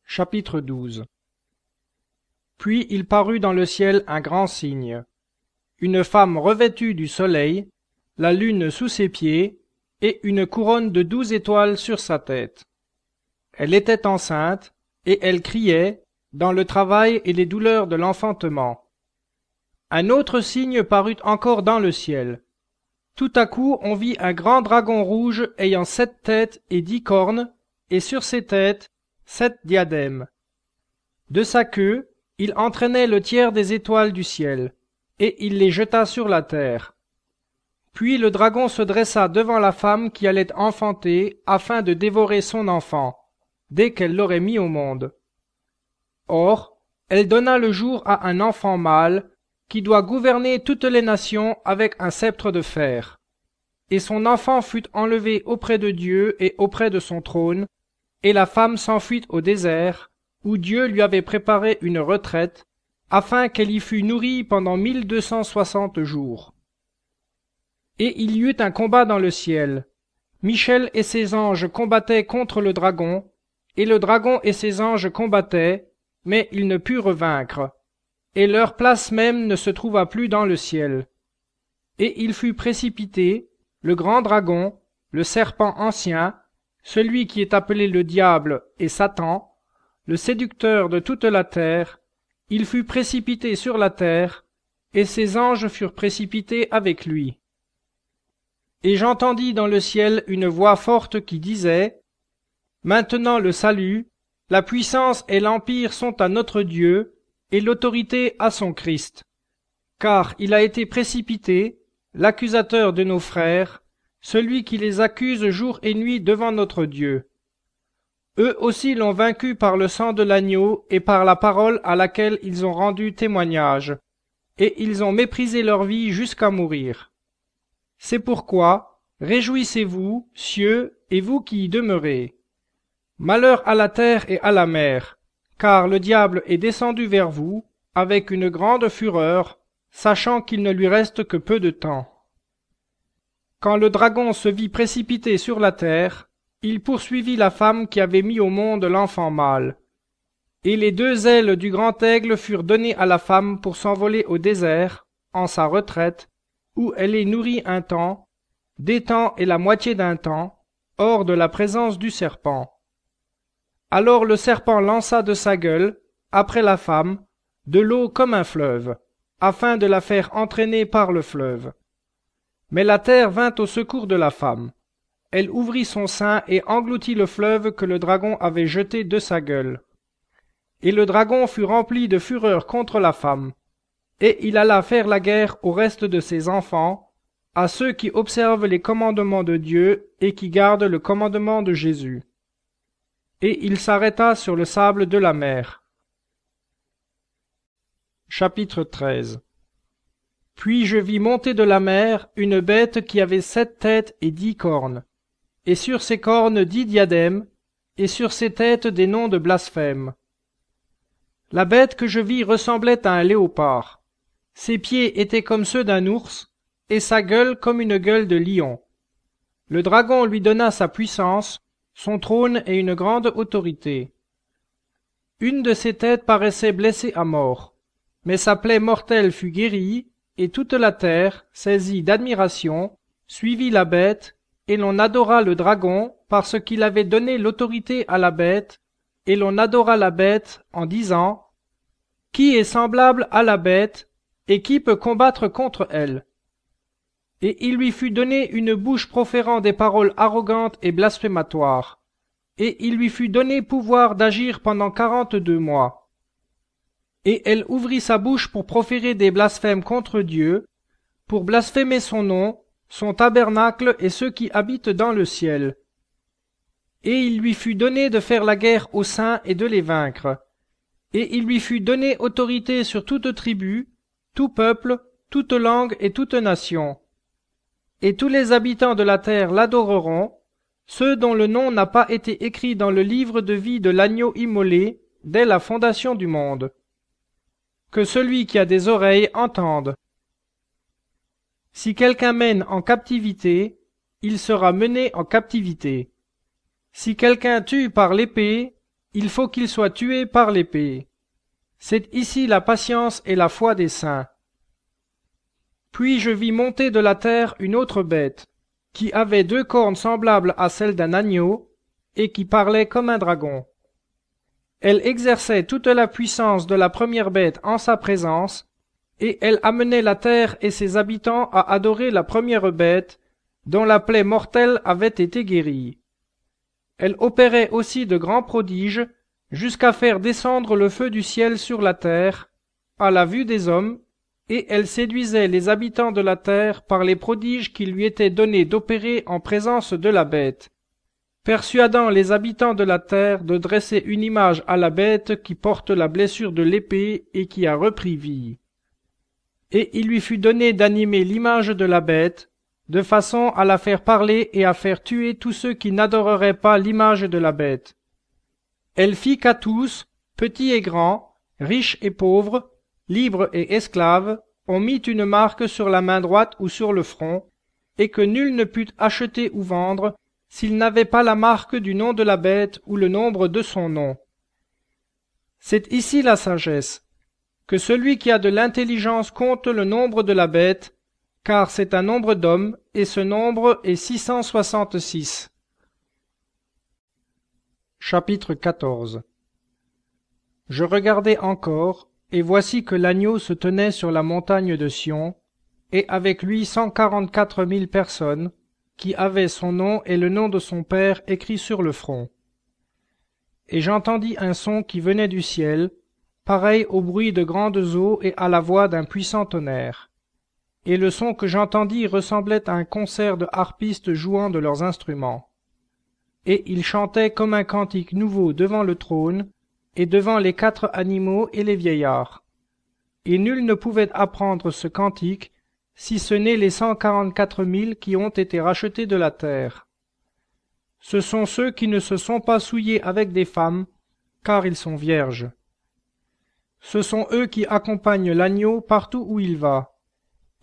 Chapitre 12 Puis il parut dans le ciel un grand signe, une femme revêtue du soleil, la lune sous ses pieds et une couronne de douze étoiles sur sa tête. Elle était enceinte, et elle criait, dans le travail et les douleurs de l'enfantement. Un autre signe parut encore dans le ciel. Tout à coup on vit un grand dragon rouge ayant sept têtes et dix cornes, et sur ses têtes sept diadèmes. De sa queue il entraînait le tiers des étoiles du ciel, et il les jeta sur la terre. Puis le dragon se dressa devant la femme qui allait enfanter afin de dévorer son enfant, dès qu'elle l'aurait mis au monde. Or, elle donna le jour à un enfant mâle qui doit gouverner toutes les nations avec un sceptre de fer. Et son enfant fut enlevé auprès de Dieu et auprès de son trône, et la femme s'enfuit au désert, où Dieu lui avait préparé une retraite, afin qu'elle y fût nourrie pendant mille cent soixante jours et il y eut un combat dans le ciel. Michel et ses anges combattaient contre le dragon, et le dragon et ses anges combattaient, mais ils ne purent vaincre, et leur place même ne se trouva plus dans le ciel. Et il fut précipité, le grand dragon, le serpent ancien, celui qui est appelé le diable et Satan, le séducteur de toute la terre, il fut précipité sur la terre, et ses anges furent précipités avec lui. Et j'entendis dans le ciel une voix forte qui disait, Maintenant le salut, la puissance et l'empire sont à notre Dieu, et l'autorité à son Christ. Car il a été précipité, l'accusateur de nos frères, celui qui les accuse jour et nuit devant notre Dieu. Eux aussi l'ont vaincu par le sang de l'agneau et par la parole à laquelle ils ont rendu témoignage, et ils ont méprisé leur vie jusqu'à mourir. C'est pourquoi réjouissez-vous, cieux, et vous qui y demeurez. Malheur à la terre et à la mer, car le diable est descendu vers vous avec une grande fureur, sachant qu'il ne lui reste que peu de temps. Quand le dragon se vit précipité sur la terre, il poursuivit la femme qui avait mis au monde l'enfant mâle. Et les deux ailes du grand aigle furent données à la femme pour s'envoler au désert, en sa retraite, où elle est nourrie un temps, des temps et la moitié d'un temps, hors de la présence du serpent. Alors le serpent lança de sa gueule, après la femme, de l'eau comme un fleuve, afin de la faire entraîner par le fleuve. Mais la terre vint au secours de la femme. Elle ouvrit son sein et engloutit le fleuve que le dragon avait jeté de sa gueule. Et le dragon fut rempli de fureur contre la femme, et il alla faire la guerre au reste de ses enfants, à ceux qui observent les commandements de Dieu et qui gardent le commandement de Jésus. Et il s'arrêta sur le sable de la mer. Chapitre 13 Puis je vis monter de la mer une bête qui avait sept têtes et dix cornes, et sur ses cornes dix diadèmes, et sur ses têtes des noms de blasphème. La bête que je vis ressemblait à un léopard ses pieds étaient comme ceux d'un ours, et sa gueule comme une gueule de lion. Le dragon lui donna sa puissance, son trône et une grande autorité. Une de ses têtes paraissait blessée à mort, mais sa plaie mortelle fut guérie, et toute la terre, saisie d'admiration, suivit la bête, et l'on adora le dragon parce qu'il avait donné l'autorité à la bête, et l'on adora la bête en disant Qui est semblable à la bête, et qui peut combattre contre elle Et il lui fut donné une bouche proférant des paroles arrogantes et blasphématoires, et il lui fut donné pouvoir d'agir pendant quarante-deux mois. Et elle ouvrit sa bouche pour proférer des blasphèmes contre Dieu, pour blasphémer son nom, son tabernacle et ceux qui habitent dans le ciel. Et il lui fut donné de faire la guerre aux saints et de les vaincre. Et il lui fut donné autorité sur toute tribu, tout peuple, toute langue et toute nation. Et tous les habitants de la terre l'adoreront, ceux dont le nom n'a pas été écrit dans le livre de vie de l'agneau immolé dès la fondation du monde. Que celui qui a des oreilles entende. Si quelqu'un mène en captivité, il sera mené en captivité. Si quelqu'un tue par l'épée, il faut qu'il soit tué par l'épée. C'est ici la patience et la foi des saints. Puis je vis monter de la terre une autre bête, qui avait deux cornes semblables à celles d'un agneau, et qui parlait comme un dragon. Elle exerçait toute la puissance de la première bête en sa présence, et elle amenait la terre et ses habitants à adorer la première bête, dont la plaie mortelle avait été guérie. Elle opérait aussi de grands prodiges, jusqu'à faire descendre le feu du ciel sur la terre, à la vue des hommes, et elle séduisait les habitants de la terre par les prodiges qui lui étaient donnés d'opérer en présence de la bête, persuadant les habitants de la terre de dresser une image à la bête qui porte la blessure de l'épée et qui a repris vie. Et il lui fut donné d'animer l'image de la bête, de façon à la faire parler et à faire tuer tous ceux qui n'adoreraient pas l'image de la bête. Elle fit qu'à tous, petits et grands, riches et pauvres, libres et esclaves, on mit une marque sur la main droite ou sur le front, et que nul ne put acheter ou vendre s'il n'avait pas la marque du nom de la bête ou le nombre de son nom. C'est ici la sagesse, que celui qui a de l'intelligence compte le nombre de la bête, car c'est un nombre d'hommes, et ce nombre est six cent Chapitre 14 Je regardai encore, et voici que l'agneau se tenait sur la montagne de Sion, et avec lui cent quarante-quatre mille personnes, qui avaient son nom et le nom de son Père écrit sur le front. Et j'entendis un son qui venait du ciel, pareil au bruit de grandes eaux et à la voix d'un puissant tonnerre. Et le son que j'entendis ressemblait à un concert de harpistes jouant de leurs instruments et il chantait comme un cantique nouveau devant le trône et devant les quatre animaux et les vieillards et nul ne pouvait apprendre ce cantique si ce n'est les cent quarante-quatre mille qui ont été rachetés de la terre ce sont ceux qui ne se sont pas souillés avec des femmes car ils sont vierges ce sont eux qui accompagnent l'agneau partout où il va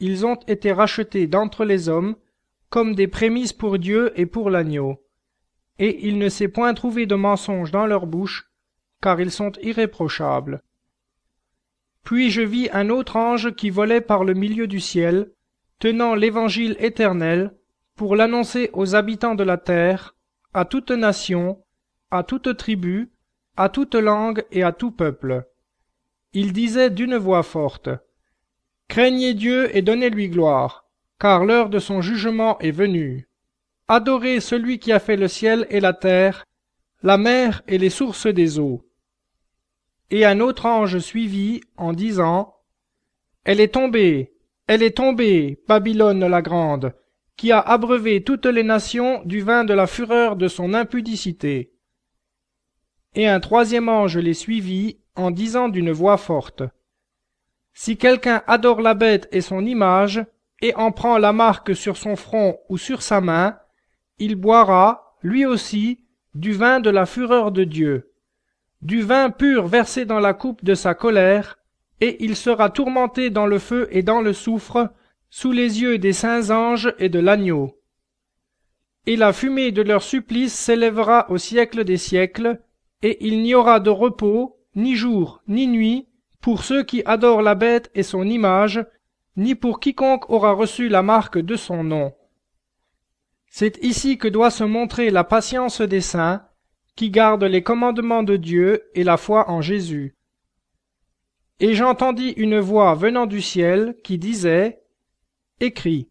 ils ont été rachetés d'entre les hommes comme des prémices pour Dieu et pour l'agneau et il ne s'est point trouvé de mensonge dans leur bouche, car ils sont irréprochables. Puis je vis un autre ange qui volait par le milieu du ciel, tenant l'évangile éternel, pour l'annoncer aux habitants de la terre, à toute nation, à toute tribu, à toute langue et à tout peuple. Il disait d'une voix forte, Craignez Dieu et donnez-lui gloire, car l'heure de son jugement est venue. Adorez celui qui a fait le ciel et la terre, la mer et les sources des eaux. Et un autre ange suivit en disant, Elle est tombée, elle est tombée, Babylone la grande, qui a abreuvé toutes les nations du vin de la fureur de son impudicité. Et un troisième ange les suivit en disant d'une voix forte, Si quelqu'un adore la bête et son image, et en prend la marque sur son front ou sur sa main, il boira, lui aussi, du vin de la fureur de Dieu, du vin pur versé dans la coupe de sa colère, et il sera tourmenté dans le feu et dans le soufre, sous les yeux des saints anges et de l'agneau. Et la fumée de leur supplice s'élèvera au siècle des siècles, et il n'y aura de repos, ni jour, ni nuit, pour ceux qui adorent la bête et son image, ni pour quiconque aura reçu la marque de son nom. C'est ici que doit se montrer la patience des saints, qui gardent les commandements de Dieu et la foi en Jésus. Et j'entendis une voix venant du ciel qui disait, Écris,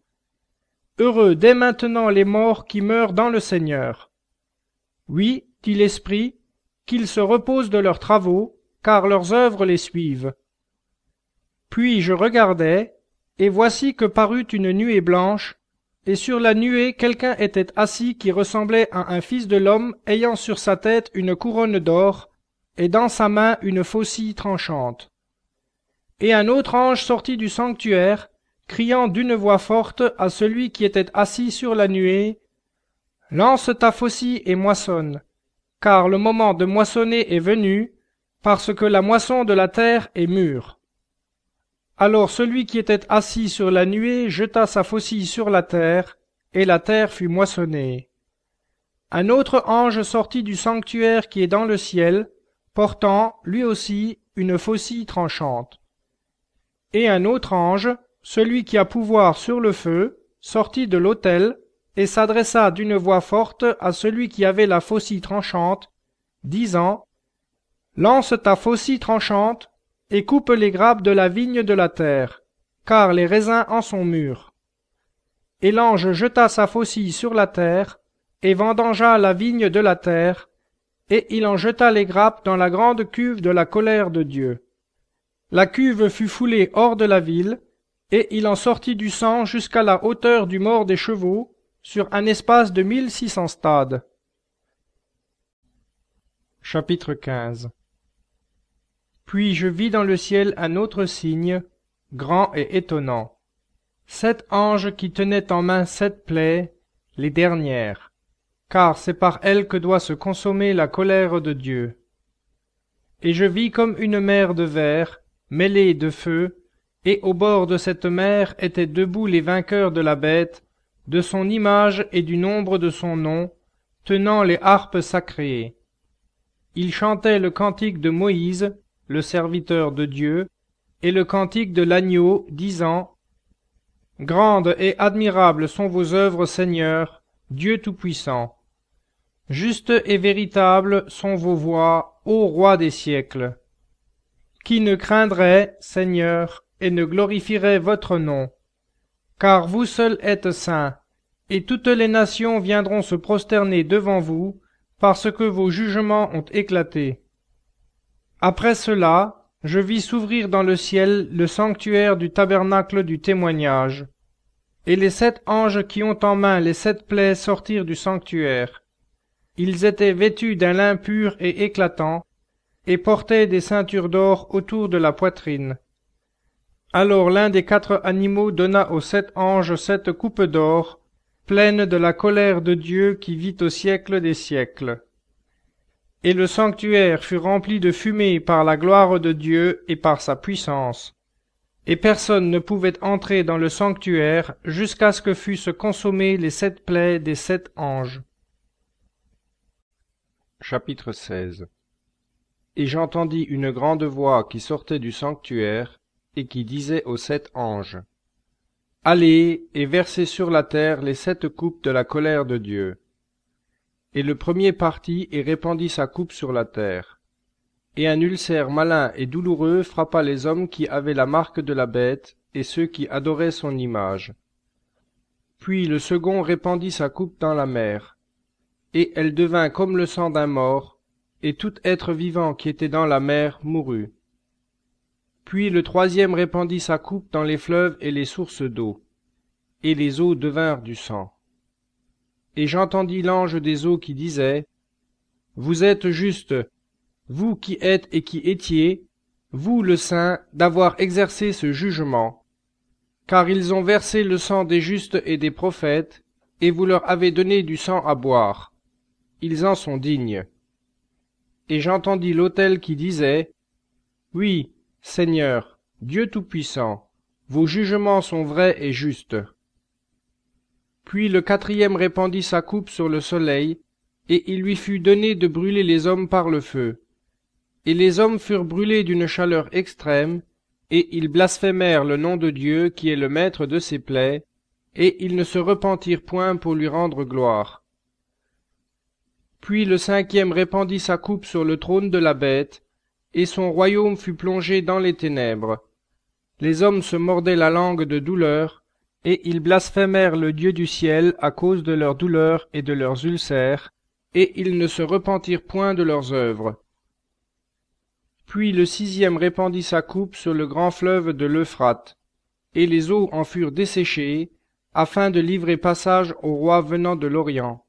Heureux dès maintenant les morts qui meurent dans le Seigneur. Oui, dit l'Esprit, qu'ils se reposent de leurs travaux, car leurs œuvres les suivent. Puis je regardai, et voici que parut une nuée blanche, et sur la nuée quelqu'un était assis qui ressemblait à un fils de l'homme, ayant sur sa tête une couronne d'or, et dans sa main une faucille tranchante. Et un autre ange sortit du sanctuaire, criant d'une voix forte à celui qui était assis sur la nuée, Lance ta faucille et moissonne, car le moment de moissonner est venu, parce que la moisson de la terre est mûre. Alors celui qui était assis sur la nuée jeta sa faucille sur la terre, et la terre fut moissonnée. Un autre ange sortit du sanctuaire qui est dans le ciel, portant, lui aussi, une faucille tranchante. Et un autre ange, celui qui a pouvoir sur le feu, sortit de l'autel, et s'adressa d'une voix forte à celui qui avait la faucille tranchante, disant Lance ta faucille tranchante et coupe les grappes de la vigne de la terre, car les raisins en sont mûrs. Et l'ange jeta sa faucille sur la terre, et vendangea la vigne de la terre, et il en jeta les grappes dans la grande cuve de la colère de Dieu. La cuve fut foulée hors de la ville, et il en sortit du sang jusqu'à la hauteur du mort des chevaux, sur un espace de mille six cents stades. Chapitre 15 puis je vis dans le ciel un autre signe grand et étonnant sept anges qui tenaient en main sept plaies les dernières car c'est par elles que doit se consommer la colère de dieu et je vis comme une mer de verre mêlée de feu et au bord de cette mer étaient debout les vainqueurs de la bête de son image et du nombre de son nom tenant les harpes sacrées ils chantaient le cantique de moïse le serviteur de Dieu, et le cantique de l'agneau, disant Grandes et admirables sont vos œuvres, Seigneur, Dieu Tout-Puissant. Justes et véritables sont vos voies, ô Roi des siècles. Qui ne craindrait, Seigneur, et ne glorifierait votre nom Car vous seul êtes saint, et toutes les nations viendront se prosterner devant vous, parce que vos jugements ont éclaté. Après cela, je vis s'ouvrir dans le ciel le sanctuaire du tabernacle du témoignage, et les sept anges qui ont en main les sept plaies sortirent du sanctuaire. Ils étaient vêtus d'un lin pur et éclatant, et portaient des ceintures d'or autour de la poitrine. Alors l'un des quatre animaux donna aux sept anges sept coupe d'or, pleines de la colère de Dieu qui vit au siècle des siècles et le sanctuaire fut rempli de fumée par la gloire de Dieu et par sa puissance. Et personne ne pouvait entrer dans le sanctuaire jusqu'à ce que fussent consommées les sept plaies des sept anges. Chapitre 16 Et j'entendis une grande voix qui sortait du sanctuaire et qui disait aux sept anges Allez et versez sur la terre les sept coupes de la colère de Dieu et le premier partit et répandit sa coupe sur la terre et un ulcère malin et douloureux frappa les hommes qui avaient la marque de la bête et ceux qui adoraient son image puis le second répandit sa coupe dans la mer et elle devint comme le sang d'un mort et tout être vivant qui était dans la mer mourut puis le troisième répandit sa coupe dans les fleuves et les sources d'eau et les eaux devinrent du sang et j'entendis l'ange des eaux qui disait Vous êtes juste, vous qui êtes et qui étiez, vous le saint, d'avoir exercé ce jugement. Car ils ont versé le sang des justes et des prophètes, et vous leur avez donné du sang à boire. Ils en sont dignes. Et j'entendis l'autel qui disait, Oui, Seigneur, Dieu Tout-Puissant, vos jugements sont vrais et justes puis le quatrième répandit sa coupe sur le soleil, et il lui fut donné de brûler les hommes par le feu. Et les hommes furent brûlés d'une chaleur extrême, et ils blasphémèrent le nom de Dieu qui est le maître de ses plaies, et ils ne se repentirent point pour lui rendre gloire. Puis le cinquième répandit sa coupe sur le trône de la bête, et son royaume fut plongé dans les ténèbres. Les hommes se mordaient la langue de douleur, et ils blasphémèrent le Dieu du ciel à cause de leurs douleurs et de leurs ulcères, et ils ne se repentirent point de leurs œuvres. Puis le sixième répandit sa coupe sur le grand fleuve de l'Euphrate, et les eaux en furent desséchées, afin de livrer passage au roi venant de l'Orient.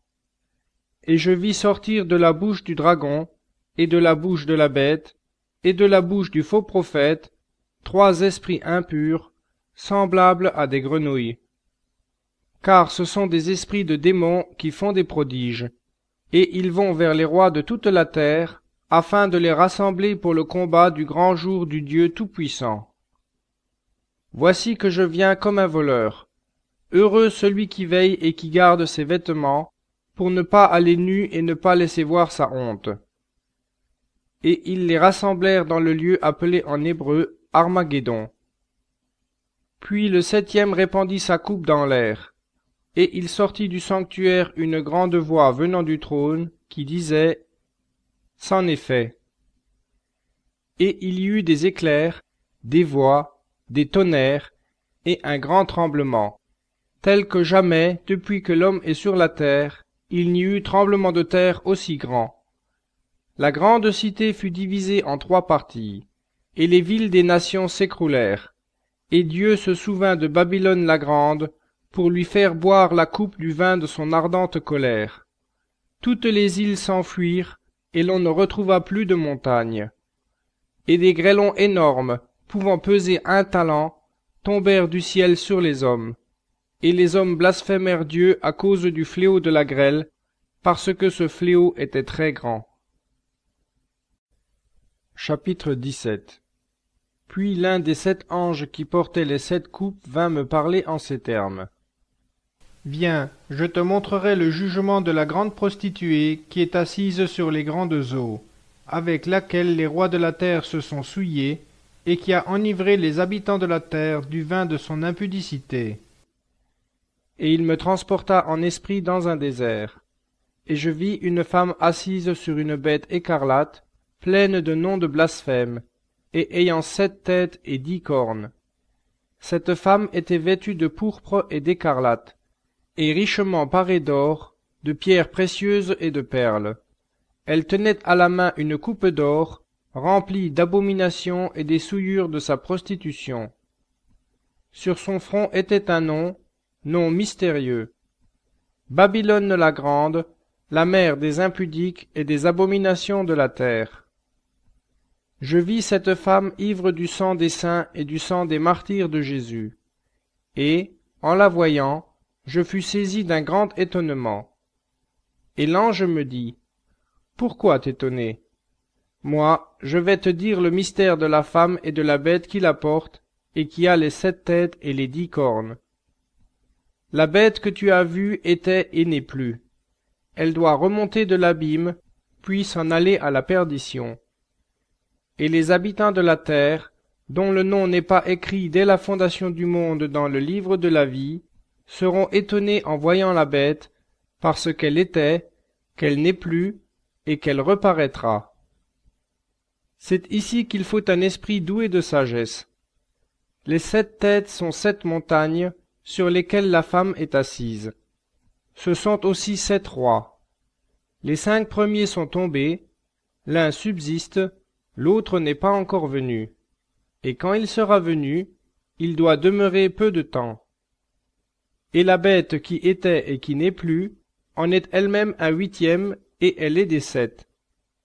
Et je vis sortir de la bouche du dragon, et de la bouche de la bête, et de la bouche du faux prophète, trois esprits impurs, semblables à des grenouilles. Car ce sont des esprits de démons qui font des prodiges, et ils vont vers les rois de toute la terre, afin de les rassembler pour le combat du grand jour du Dieu Tout-Puissant. Voici que je viens comme un voleur. Heureux celui qui veille et qui garde ses vêtements, pour ne pas aller nu et ne pas laisser voir sa honte. Et ils les rassemblèrent dans le lieu appelé en hébreu Armageddon, puis le septième répandit sa coupe dans l'air. Et il sortit du sanctuaire une grande voix venant du trône, qui disait C'en est fait. Et il y eut des éclairs, des voix, des tonnerres, et un grand tremblement, tel que jamais, depuis que l'homme est sur la terre, il n'y eut tremblement de terre aussi grand. La grande cité fut divisée en trois parties, et les villes des nations s'écroulèrent et Dieu se souvint de Babylone la grande, pour lui faire boire la coupe du vin de son ardente colère. Toutes les îles s'enfuirent, et l'on ne retrouva plus de montagne. Et des grêlons énormes, pouvant peser un talent, tombèrent du ciel sur les hommes. Et les hommes blasphémèrent Dieu à cause du fléau de la grêle, parce que ce fléau était très grand. Chapitre 17 puis l'un des sept anges qui portaient les sept coupes vint me parler en ces termes viens je te montrerai le jugement de la grande prostituée qui est assise sur les grandes eaux avec laquelle les rois de la terre se sont souillés et qui a enivré les habitants de la terre du vin de son impudicité. Et il me transporta en esprit dans un désert. Et je vis une femme assise sur une bête écarlate, pleine de noms de blasphème, et ayant sept têtes et dix cornes. Cette femme était vêtue de pourpre et d'écarlate, et richement parée d'or, de pierres précieuses et de perles. Elle tenait à la main une coupe d'or, remplie d'abominations et des souillures de sa prostitution. Sur son front était un nom, nom mystérieux. Babylone la grande, la mère des impudiques et des abominations de la terre. Je vis cette femme ivre du sang des saints et du sang des martyrs de Jésus. Et, en la voyant, je fus saisi d'un grand étonnement. Et l'ange me dit, Pourquoi t'étonner Moi, je vais te dire le mystère de la femme et de la bête qui la porte, et qui a les sept têtes et les dix cornes. La bête que tu as vue était et n'est plus. Elle doit remonter de l'abîme, puis s'en aller à la perdition et les habitants de la terre, dont le nom n'est pas écrit dès la fondation du monde dans le livre de la vie, seront étonnés en voyant la bête, parce qu'elle était, qu'elle n'est plus, et qu'elle reparaîtra. C'est ici qu'il faut un esprit doué de sagesse. Les sept têtes sont sept montagnes sur lesquelles la femme est assise. Ce sont aussi sept rois. Les cinq premiers sont tombés, l'un subsiste, l'autre n'est pas encore venu. Et quand il sera venu, il doit demeurer peu de temps. Et la bête qui était et qui n'est plus, en est elle-même un huitième, et elle est des sept.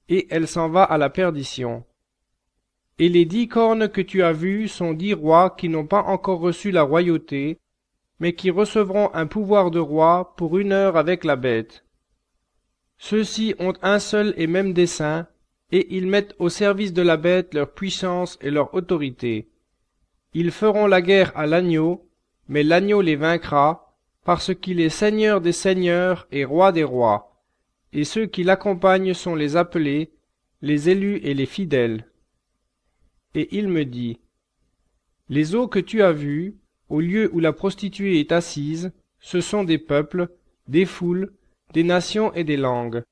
Et elle s'en va à la perdition. Et les dix cornes que tu as vues sont dix rois qui n'ont pas encore reçu la royauté, mais qui recevront un pouvoir de roi pour une heure avec la bête. Ceux-ci ont un seul et même dessein, et ils mettent au service de la bête leur puissance et leur autorité. Ils feront la guerre à l'agneau, mais l'agneau les vaincra, parce qu'il est Seigneur des seigneurs et Roi des rois, et ceux qui l'accompagnent sont les appelés, les élus et les fidèles. Et il me dit, Les eaux que tu as vues, au lieu où la prostituée est assise, ce sont des peuples, des foules, des nations et des langues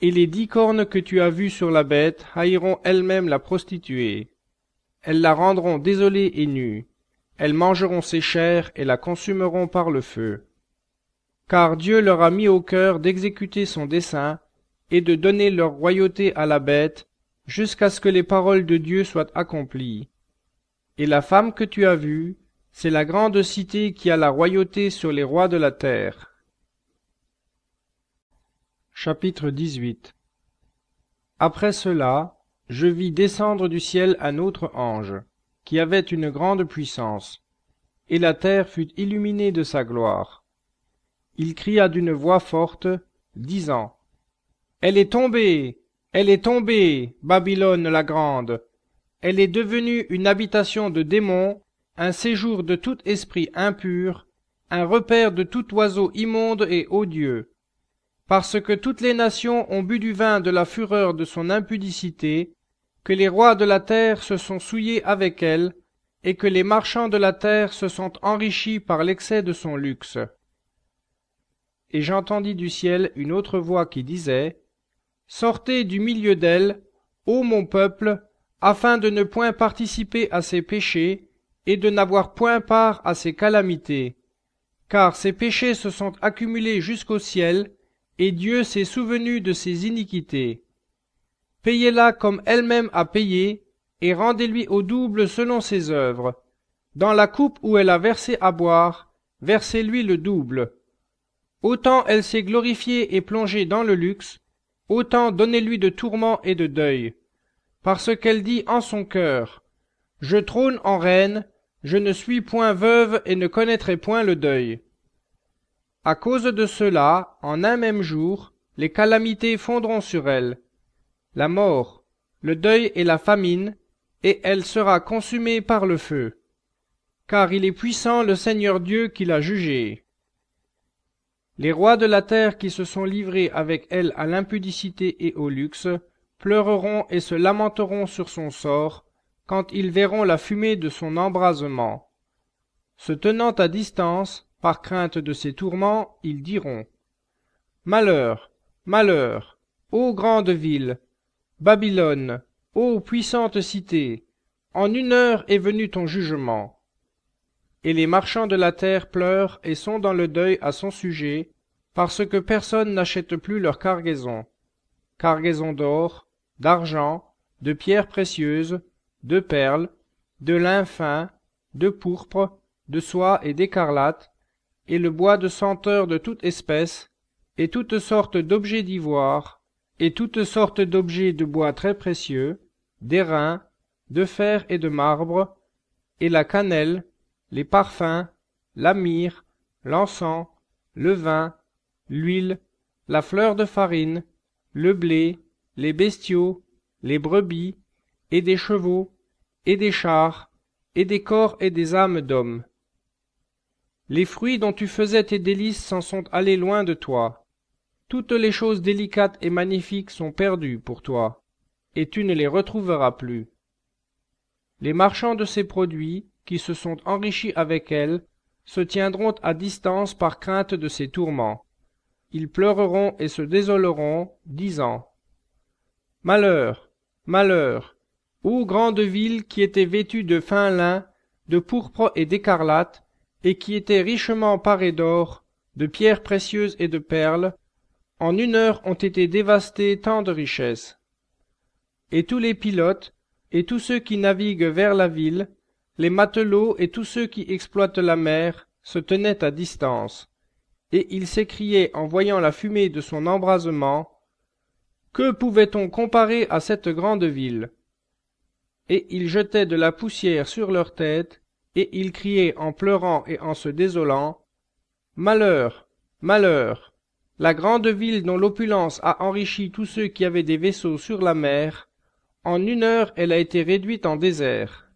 et les dix cornes que tu as vues sur la bête haïront elles-mêmes la prostituée. Elles la rendront désolée et nue. Elles mangeront ses chairs et la consumeront par le feu. Car Dieu leur a mis au cœur d'exécuter son dessein et de donner leur royauté à la bête jusqu'à ce que les paroles de Dieu soient accomplies. Et la femme que tu as vue, c'est la grande cité qui a la royauté sur les rois de la terre. Chapitre 18 Après cela, je vis descendre du ciel un autre ange, qui avait une grande puissance, et la terre fut illuminée de sa gloire. Il cria d'une voix forte, disant Elle est tombée, elle est tombée, Babylone la grande, elle est devenue une habitation de démons, un séjour de tout esprit impur, un repère de tout oiseau immonde et odieux parce que toutes les nations ont bu du vin de la fureur de son impudicité, que les rois de la terre se sont souillés avec elle, et que les marchands de la terre se sont enrichis par l'excès de son luxe. Et j'entendis du ciel une autre voix qui disait, Sortez du milieu d'elle, ô mon peuple, afin de ne point participer à ses péchés, et de n'avoir point part à ses calamités, car ses péchés se sont accumulés jusqu'au ciel, et Dieu s'est souvenu de ses iniquités. Payez-la comme elle-même a payé, et rendez-lui au double selon ses œuvres. Dans la coupe où elle a versé à boire, versez-lui le double. Autant elle s'est glorifiée et plongée dans le luxe, autant donnez-lui de tourments et de deuil. Parce qu'elle dit en son cœur, Je trône en reine, je ne suis point veuve et ne connaîtrai point le deuil. À cause de cela, en un même jour, les calamités fondront sur elle, la mort, le deuil et la famine, et elle sera consumée par le feu. Car il est puissant le Seigneur Dieu qui l'a jugée. Les rois de la terre qui se sont livrés avec elle à l'impudicité et au luxe pleureront et se lamenteront sur son sort quand ils verront la fumée de son embrasement. Se tenant à distance, par crainte de ces tourments, ils diront Malheur, malheur, ô grande ville, Babylone, ô puissante cité, en une heure est venu ton jugement. Et les marchands de la terre pleurent et sont dans le deuil à son sujet, parce que personne n'achète plus leur cargaison. Cargaison d'or, d'argent, de pierres précieuses, de perles, de lin fin, de pourpre, de soie et d'écarlate, et le bois de senteur de toute espèce, et toutes sortes d'objets d'ivoire, et toutes sortes d'objets de bois très précieux, d'airain, de fer et de marbre, et la cannelle, les parfums, la myrrhe, l'encens, le vin, l'huile, la fleur de farine, le blé, les bestiaux, les brebis, et des chevaux, et des chars, et des corps et des âmes d'hommes les fruits dont tu faisais tes délices s'en sont allés loin de toi toutes les choses délicates et magnifiques sont perdues pour toi et tu ne les retrouveras plus les marchands de ces produits qui se sont enrichis avec elles se tiendront à distance par crainte de ces tourments ils pleureront et se désoleront disant malheur malheur ô grande ville qui était vêtue de fin lin de pourpre et d'écarlate et qui étaient richement parés d'or, de pierres précieuses et de perles, en une heure ont été dévastés tant de richesses. Et tous les pilotes, et tous ceux qui naviguent vers la ville, les matelots et tous ceux qui exploitent la mer, se tenaient à distance, et ils s'écriaient en voyant la fumée de son embrasement, Que pouvait-on comparer à cette grande ville? et ils jetaient de la poussière sur leurs têtes, et il criait en pleurant et en se désolant malheur malheur la grande ville dont l'opulence a enrichi tous ceux qui avaient des vaisseaux sur la mer en une heure elle a été réduite en désert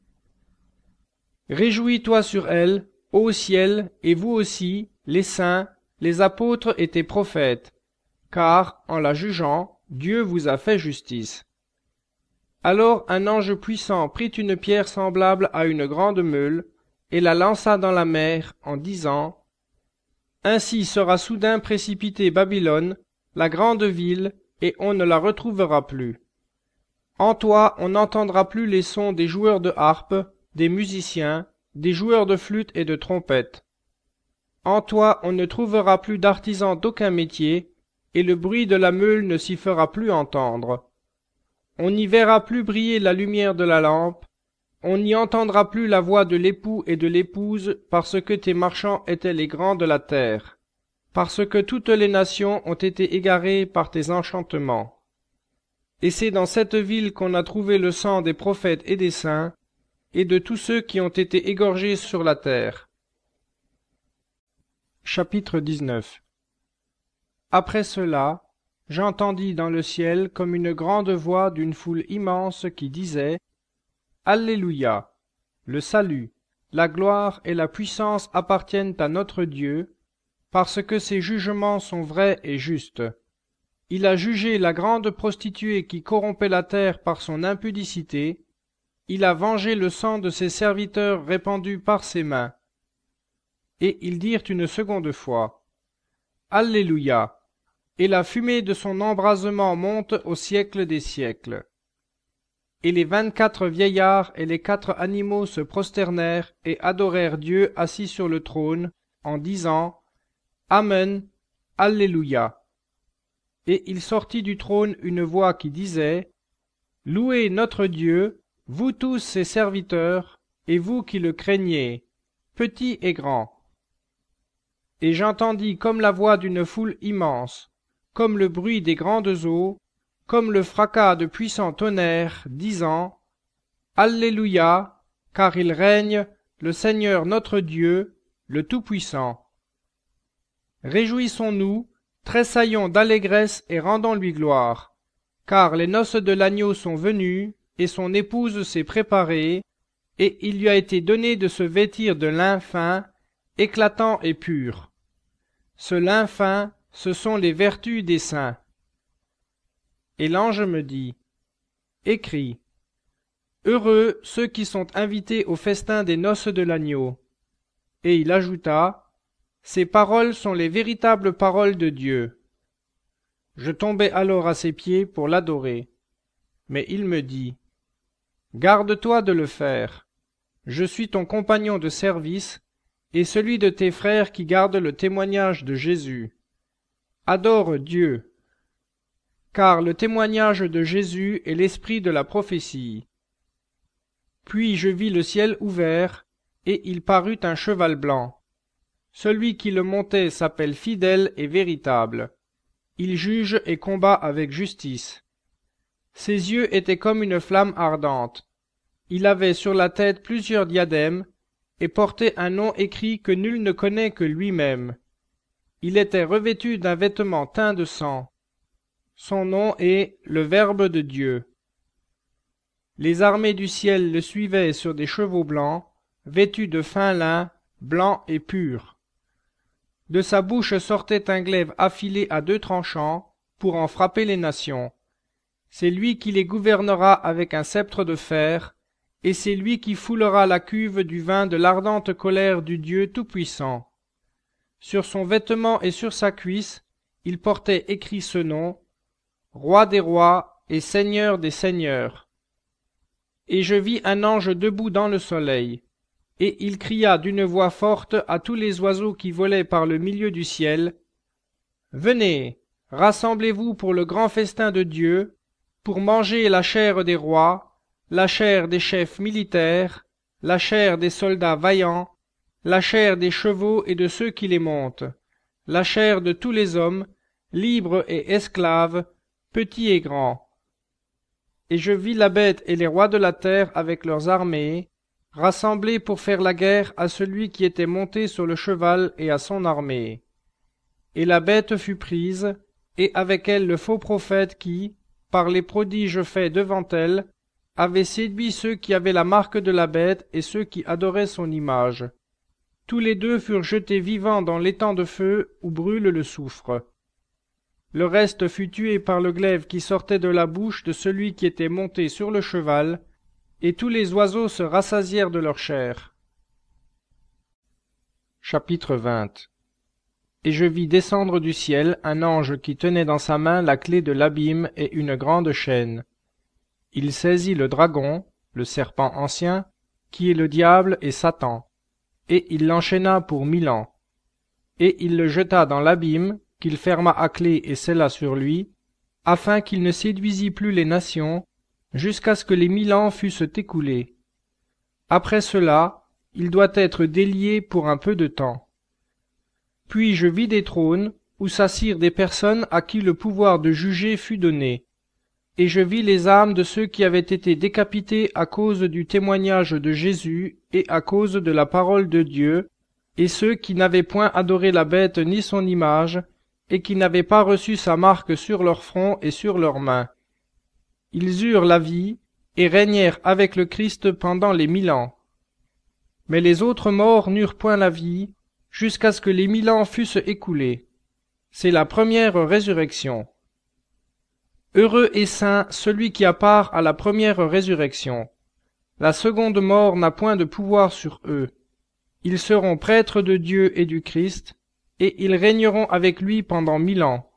réjouis-toi sur elle ô ciel et vous aussi les saints les apôtres et tes prophètes car en la jugeant dieu vous a fait justice alors un ange puissant prit une pierre semblable à une grande meule et la lança dans la mer en disant ainsi sera soudain précipitée babylone la grande ville et on ne la retrouvera plus en toi on n'entendra plus les sons des joueurs de harpe des musiciens des joueurs de flûte et de trompette en toi on ne trouvera plus d'artisans d'aucun métier et le bruit de la meule ne s'y fera plus entendre on n'y verra plus briller la lumière de la lampe, on n'y entendra plus la voix de l'époux et de l'épouse, parce que tes marchands étaient les grands de la terre, parce que toutes les nations ont été égarées par tes enchantements. Et c'est dans cette ville qu'on a trouvé le sang des prophètes et des saints, et de tous ceux qui ont été égorgés sur la terre. Chapitre 19 Après cela, j'entendis dans le ciel comme une grande voix d'une foule immense qui disait Alléluia le salut la gloire et la puissance appartiennent à notre Dieu parce que ses jugements sont vrais et justes il a jugé la grande prostituée qui corrompait la terre par son impudicité il a vengé le sang de ses serviteurs répandu par ses mains et ils dirent une seconde fois Alléluia et la fumée de son embrasement monte au siècle des siècles. Et les vingt-quatre vieillards et les quatre animaux se prosternèrent et adorèrent Dieu assis sur le trône, en disant Amen, Alléluia. Et il sortit du trône une voix qui disait Louez notre Dieu, vous tous ses serviteurs, et vous qui le craignez, petits et grands. Et j'entendis comme la voix d'une foule immense, comme le bruit des grandes eaux, comme le fracas de puissants tonnerres, disant Alléluia, car il règne, le Seigneur notre Dieu, le Tout-Puissant. Réjouissons-nous, tressaillons d'allégresse et rendons-lui gloire, car les noces de l'agneau sont venues, et son épouse s'est préparée, et il lui a été donné de se vêtir de lin fin, éclatant et pur. Ce lin fin, ce sont les vertus des saints. Et l'ange me dit, Écris, Heureux ceux qui sont invités au festin des noces de l'agneau. Et il ajouta, Ces paroles sont les véritables paroles de Dieu. Je tombai alors à ses pieds pour l'adorer. Mais il me dit, Garde-toi de le faire. Je suis ton compagnon de service et celui de tes frères qui gardent le témoignage de Jésus adore Dieu. Car le témoignage de Jésus est l'esprit de la prophétie. Puis je vis le ciel ouvert, et il parut un cheval blanc. Celui qui le montait s'appelle fidèle et véritable. Il juge et combat avec justice. Ses yeux étaient comme une flamme ardente. Il avait sur la tête plusieurs diadèmes, et portait un nom écrit que nul ne connaît que lui-même. Il était revêtu d'un vêtement teint de sang. Son nom est le Verbe de Dieu. Les armées du ciel le suivaient sur des chevaux blancs, vêtus de fin lin, blanc et pur. De sa bouche sortait un glaive affilé à deux tranchants pour en frapper les nations. C'est lui qui les gouvernera avec un sceptre de fer, et c'est lui qui foulera la cuve du vin de l'ardente colère du Dieu Tout-Puissant. Sur son vêtement et sur sa cuisse, il portait écrit ce nom, Roi des rois et Seigneur des seigneurs. Et je vis un ange debout dans le soleil, et il cria d'une voix forte à tous les oiseaux qui volaient par le milieu du ciel, Venez, rassemblez-vous pour le grand festin de Dieu, pour manger la chair des rois, la chair des chefs militaires, la chair des soldats vaillants, la chair des chevaux et de ceux qui les montent, la chair de tous les hommes, libres et esclaves, petits et grands. Et je vis la bête et les rois de la terre avec leurs armées, rassemblés pour faire la guerre à celui qui était monté sur le cheval et à son armée. Et la bête fut prise, et avec elle le faux prophète qui, par les prodiges faits devant elle, avait séduit ceux qui avaient la marque de la bête et ceux qui adoraient son image tous les deux furent jetés vivants dans l'étang de feu où brûle le soufre le reste fut tué par le glaive qui sortait de la bouche de celui qui était monté sur le cheval et tous les oiseaux se rassasièrent de leur chair chapitre et je vis descendre du ciel un ange qui tenait dans sa main la clé de l'abîme et une grande chaîne il saisit le dragon le serpent ancien qui est le diable et satan et il l'enchaîna pour mille ans. Et il le jeta dans l'abîme, qu'il ferma à clef et scella sur lui, afin qu'il ne séduisît plus les nations, jusqu'à ce que les mille ans fussent écoulés. Après cela, il doit être délié pour un peu de temps. Puis je vis des trônes, où s'assirent des personnes à qui le pouvoir de juger fut donné, et je vis les âmes de ceux qui avaient été décapités à cause du témoignage de Jésus et à cause de la parole de Dieu, et ceux qui n'avaient point adoré la bête ni son image, et qui n'avaient pas reçu sa marque sur leur front et sur leurs mains. Ils eurent la vie, et régnèrent avec le Christ pendant les mille ans. Mais les autres morts n'eurent point la vie, jusqu'à ce que les mille ans fussent écoulés. C'est la première résurrection. Heureux et saint celui qui a part à la première résurrection. La seconde mort n'a point de pouvoir sur eux. Ils seront prêtres de Dieu et du Christ, et ils régneront avec lui pendant mille ans.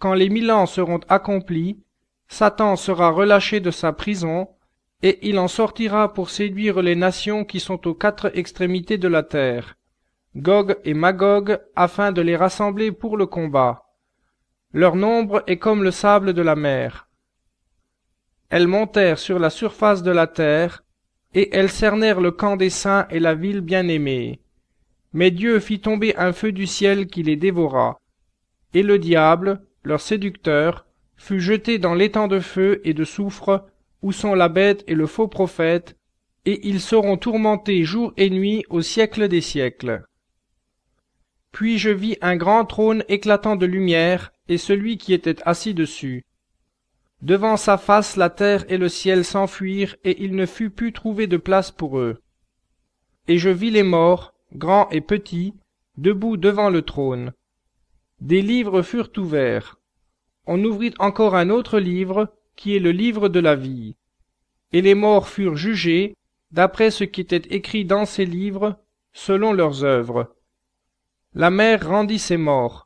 Quand les mille ans seront accomplis, Satan sera relâché de sa prison, et il en sortira pour séduire les nations qui sont aux quatre extrémités de la terre, Gog et Magog, afin de les rassembler pour le combat. Leur nombre est comme le sable de la mer. Elles montèrent sur la surface de la terre, et elles cernèrent le camp des saints et la ville bien-aimée. Mais Dieu fit tomber un feu du ciel qui les dévora. Et le diable, leur séducteur, fut jeté dans l'étang de feu et de soufre, où sont la bête et le faux prophète, et ils seront tourmentés jour et nuit au siècle des siècles. Puis je vis un grand trône éclatant de lumière, et celui qui était assis dessus. Devant sa face la terre et le ciel s'enfuirent, et il ne fut plus trouvé de place pour eux. Et je vis les morts, grands et petits, debout devant le trône. Des livres furent ouverts. On ouvrit encore un autre livre, qui est le livre de la vie. Et les morts furent jugés, d'après ce qui était écrit dans ces livres, selon leurs œuvres. La mer rendit ses morts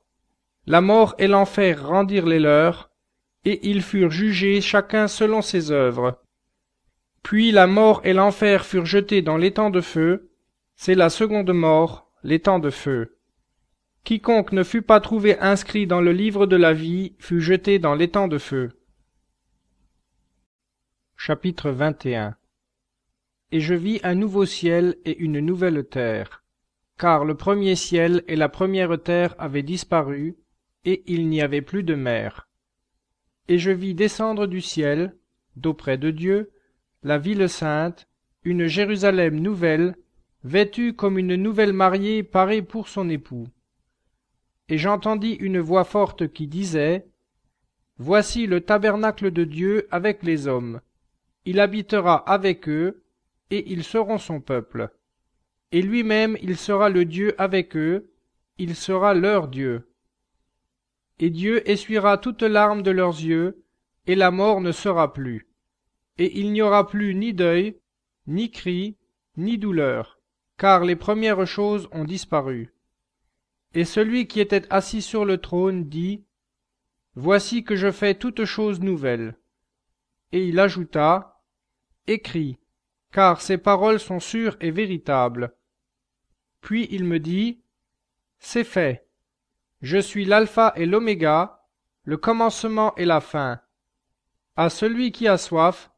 la mort et l'enfer rendirent les leurs, et ils furent jugés chacun selon ses œuvres. Puis la mort et l'enfer furent jetés dans l'étang de feu, c'est la seconde mort, l'étang de feu. Quiconque ne fut pas trouvé inscrit dans le livre de la vie fut jeté dans l'étang de feu. Chapitre 21 Et je vis un nouveau ciel et une nouvelle terre, car le premier ciel et la première terre avaient disparu, et il n'y avait plus de mer et je vis descendre du ciel d'auprès de dieu la ville sainte une jérusalem nouvelle vêtue comme une nouvelle mariée parée pour son époux et j'entendis une voix forte qui disait voici le tabernacle de dieu avec les hommes il habitera avec eux et ils seront son peuple et lui-même il sera le dieu avec eux il sera leur dieu et Dieu essuiera toute larme de leurs yeux, et la mort ne sera plus. Et il n'y aura plus ni deuil, ni cri, ni douleur, car les premières choses ont disparu. Et celui qui était assis sur le trône dit, Voici que je fais toutes choses nouvelles. Et il ajouta, Écris, car ces paroles sont sûres et véritables. Puis il me dit, C'est fait, je suis l'alpha et l'oméga, le commencement et la fin. À celui qui a soif,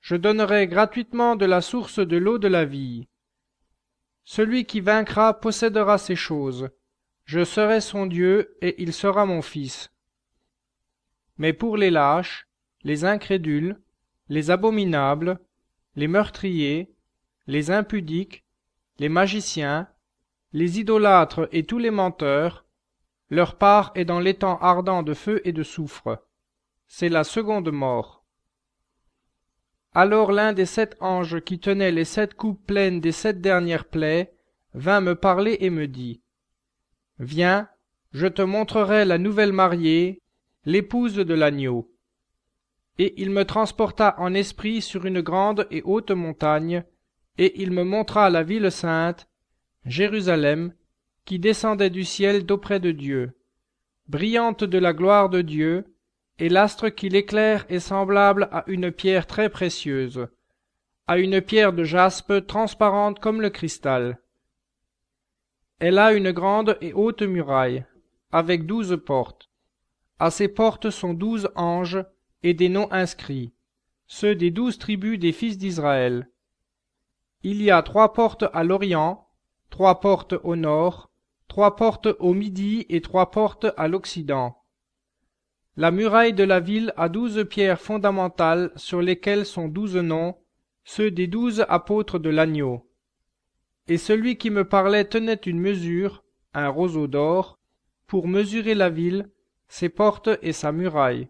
je donnerai gratuitement de la source de l'eau de la vie. Celui qui vaincra possédera ces choses. Je serai son Dieu et il sera mon fils. Mais pour les lâches, les incrédules, les abominables, les meurtriers, les impudiques, les magiciens, les idolâtres et tous les menteurs, leur part est dans l'étang ardent de feu et de soufre. C'est la seconde mort. Alors l'un des sept anges qui tenait les sept coupes pleines des sept dernières plaies vint me parler et me dit Viens, je te montrerai la nouvelle mariée, l'épouse de l'agneau. Et il me transporta en esprit sur une grande et haute montagne, et il me montra la ville sainte, Jérusalem, qui descendait du ciel d'auprès de Dieu, brillante de la gloire de Dieu, et l'astre qui l'éclaire est semblable à une pierre très précieuse, à une pierre de jaspe transparente comme le cristal. Elle a une grande et haute muraille, avec douze portes. À ces portes sont douze anges et des noms inscrits, ceux des douze tribus des fils d'Israël. Il y a trois portes à l'orient, trois portes au nord, trois portes au midi et trois portes à l'occident. La muraille de la ville a douze pierres fondamentales sur lesquelles sont douze noms, ceux des douze apôtres de l'agneau. Et celui qui me parlait tenait une mesure, un roseau d'or, pour mesurer la ville, ses portes et sa muraille.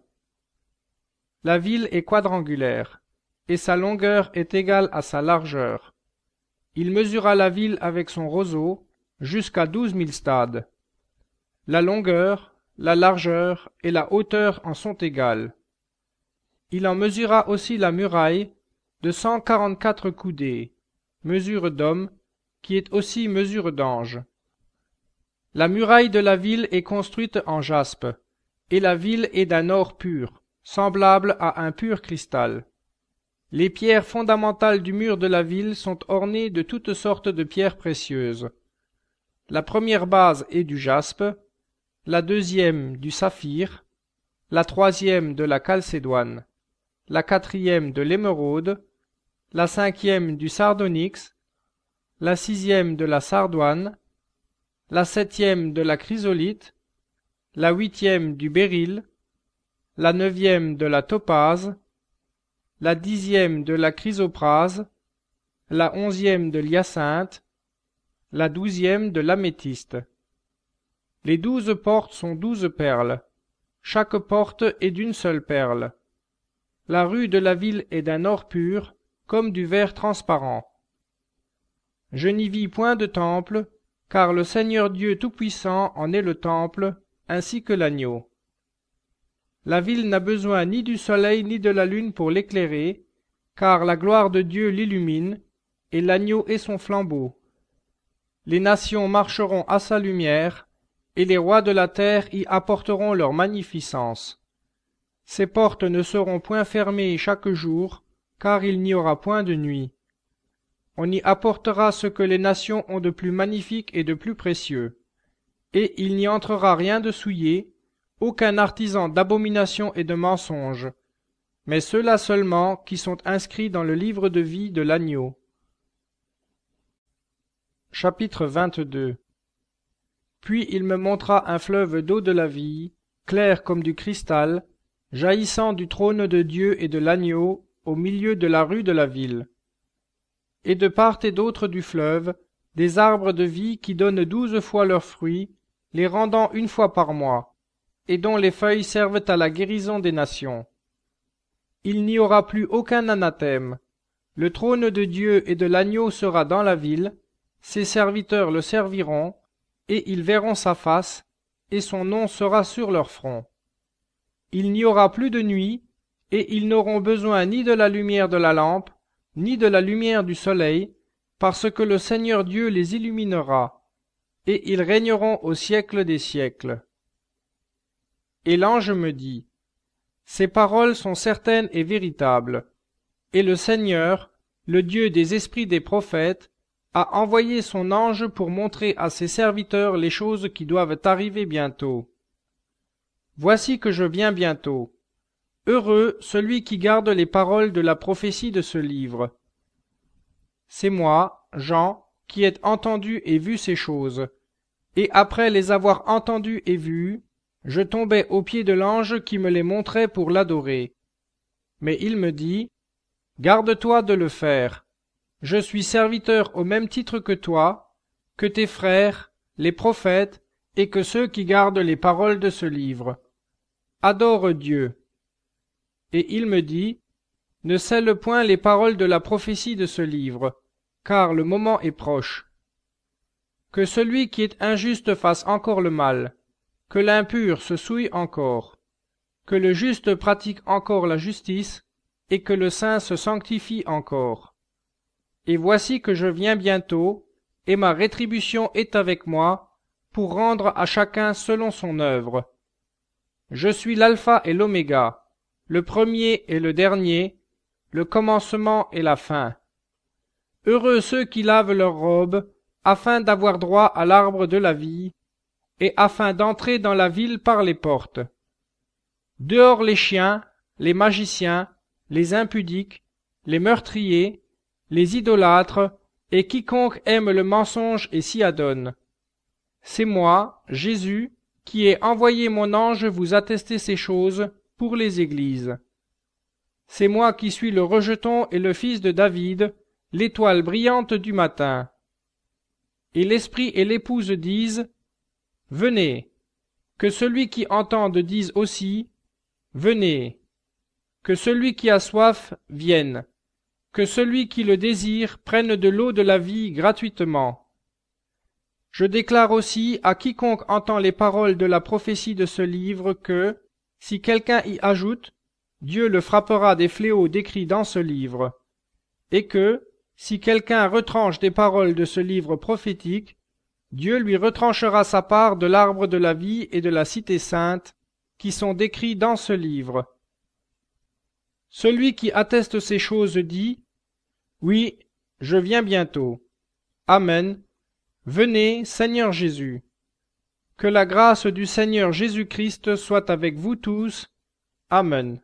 La ville est quadrangulaire, et sa longueur est égale à sa largeur. Il mesura la ville avec son roseau, jusqu'à douze mille stades. La longueur, la largeur et la hauteur en sont égales. Il en mesura aussi la muraille de cent quarante-quatre coudées, mesure d'homme, qui est aussi mesure d'ange. La muraille de la ville est construite en jaspe, et la ville est d'un or pur, semblable à un pur cristal. Les pierres fondamentales du mur de la ville sont ornées de toutes sortes de pierres précieuses, la première base est du jaspe, la deuxième du saphir, la troisième de la calcédoine, la quatrième de l'émeraude, la cinquième du sardonyx, la sixième de la sardoine, la septième de la chrysolite, la huitième du béryl, la neuvième de la topaze, la dixième de la chrysoprase, la onzième de l'hyacinthe, la douzième de l'améthyste. Les douze portes sont douze perles. Chaque porte est d'une seule perle. La rue de la ville est d'un or pur, comme du verre transparent. Je n'y vis point de temple, car le Seigneur Dieu Tout-Puissant en est le temple, ainsi que l'agneau. La ville n'a besoin ni du soleil ni de la lune pour l'éclairer, car la gloire de Dieu l'illumine, et l'agneau est son flambeau les nations marcheront à sa lumière, et les rois de la terre y apporteront leur magnificence. Ses portes ne seront point fermées chaque jour, car il n'y aura point de nuit. On y apportera ce que les nations ont de plus magnifique et de plus précieux. Et il n'y entrera rien de souillé, aucun artisan d'abomination et de mensonge, mais ceux-là seulement qui sont inscrits dans le livre de vie de l'agneau. Chapitre 22 Puis il me montra un fleuve d'eau de la vie, clair comme du cristal, jaillissant du trône de Dieu et de l'agneau, au milieu de la rue de la ville. Et de part et d'autre du fleuve, des arbres de vie qui donnent douze fois leurs fruits, les rendant une fois par mois, et dont les feuilles servent à la guérison des nations. Il n'y aura plus aucun anathème. Le trône de Dieu et de l'agneau sera dans la ville, ses serviteurs le serviront, et ils verront sa face, et son nom sera sur leur front. Il n'y aura plus de nuit, et ils n'auront besoin ni de la lumière de la lampe, ni de la lumière du soleil, parce que le Seigneur Dieu les illuminera, et ils régneront au siècle des siècles. Et l'ange me dit, Ces paroles sont certaines et véritables, et le Seigneur, le Dieu des esprits des prophètes, a envoyé son ange pour montrer à ses serviteurs les choses qui doivent arriver bientôt. Voici que je viens bientôt. Heureux celui qui garde les paroles de la prophétie de ce livre. C'est moi, Jean, qui ai entendu et vu ces choses. Et après les avoir entendues et vues, je tombai aux pieds de l'ange qui me les montrait pour l'adorer. Mais il me dit, Garde-toi de le faire, je suis serviteur au même titre que toi, que tes frères, les prophètes, et que ceux qui gardent les paroles de ce livre. Adore Dieu. Et il me dit, Ne scelle point les paroles de la prophétie de ce livre, car le moment est proche. Que celui qui est injuste fasse encore le mal, que l'impur se souille encore, que le juste pratique encore la justice, et que le saint se sanctifie encore et voici que je viens bientôt, et ma rétribution est avec moi, pour rendre à chacun selon son œuvre. Je suis l'alpha et l'oméga, le premier et le dernier, le commencement et la fin. Heureux ceux qui lavent leurs robes, afin d'avoir droit à l'arbre de la vie, et afin d'entrer dans la ville par les portes. Dehors les chiens, les magiciens, les impudiques, les meurtriers, les idolâtres, et quiconque aime le mensonge et s'y adonne. C'est moi, Jésus, qui ai envoyé mon ange vous attester ces choses pour les églises. C'est moi qui suis le rejeton et le fils de David, l'étoile brillante du matin. Et l'esprit et l'épouse disent, Venez. Que celui qui entende dise aussi, Venez. Que celui qui a soif vienne que celui qui le désire prenne de l'eau de la vie gratuitement. Je déclare aussi à quiconque entend les paroles de la prophétie de ce livre que, si quelqu'un y ajoute, Dieu le frappera des fléaux décrits dans ce livre, et que, si quelqu'un retranche des paroles de ce livre prophétique, Dieu lui retranchera sa part de l'arbre de la vie et de la cité sainte, qui sont décrits dans ce livre, celui qui atteste ces choses dit, Oui, je viens bientôt. Amen. Venez, Seigneur Jésus. Que la grâce du Seigneur Jésus-Christ soit avec vous tous. Amen.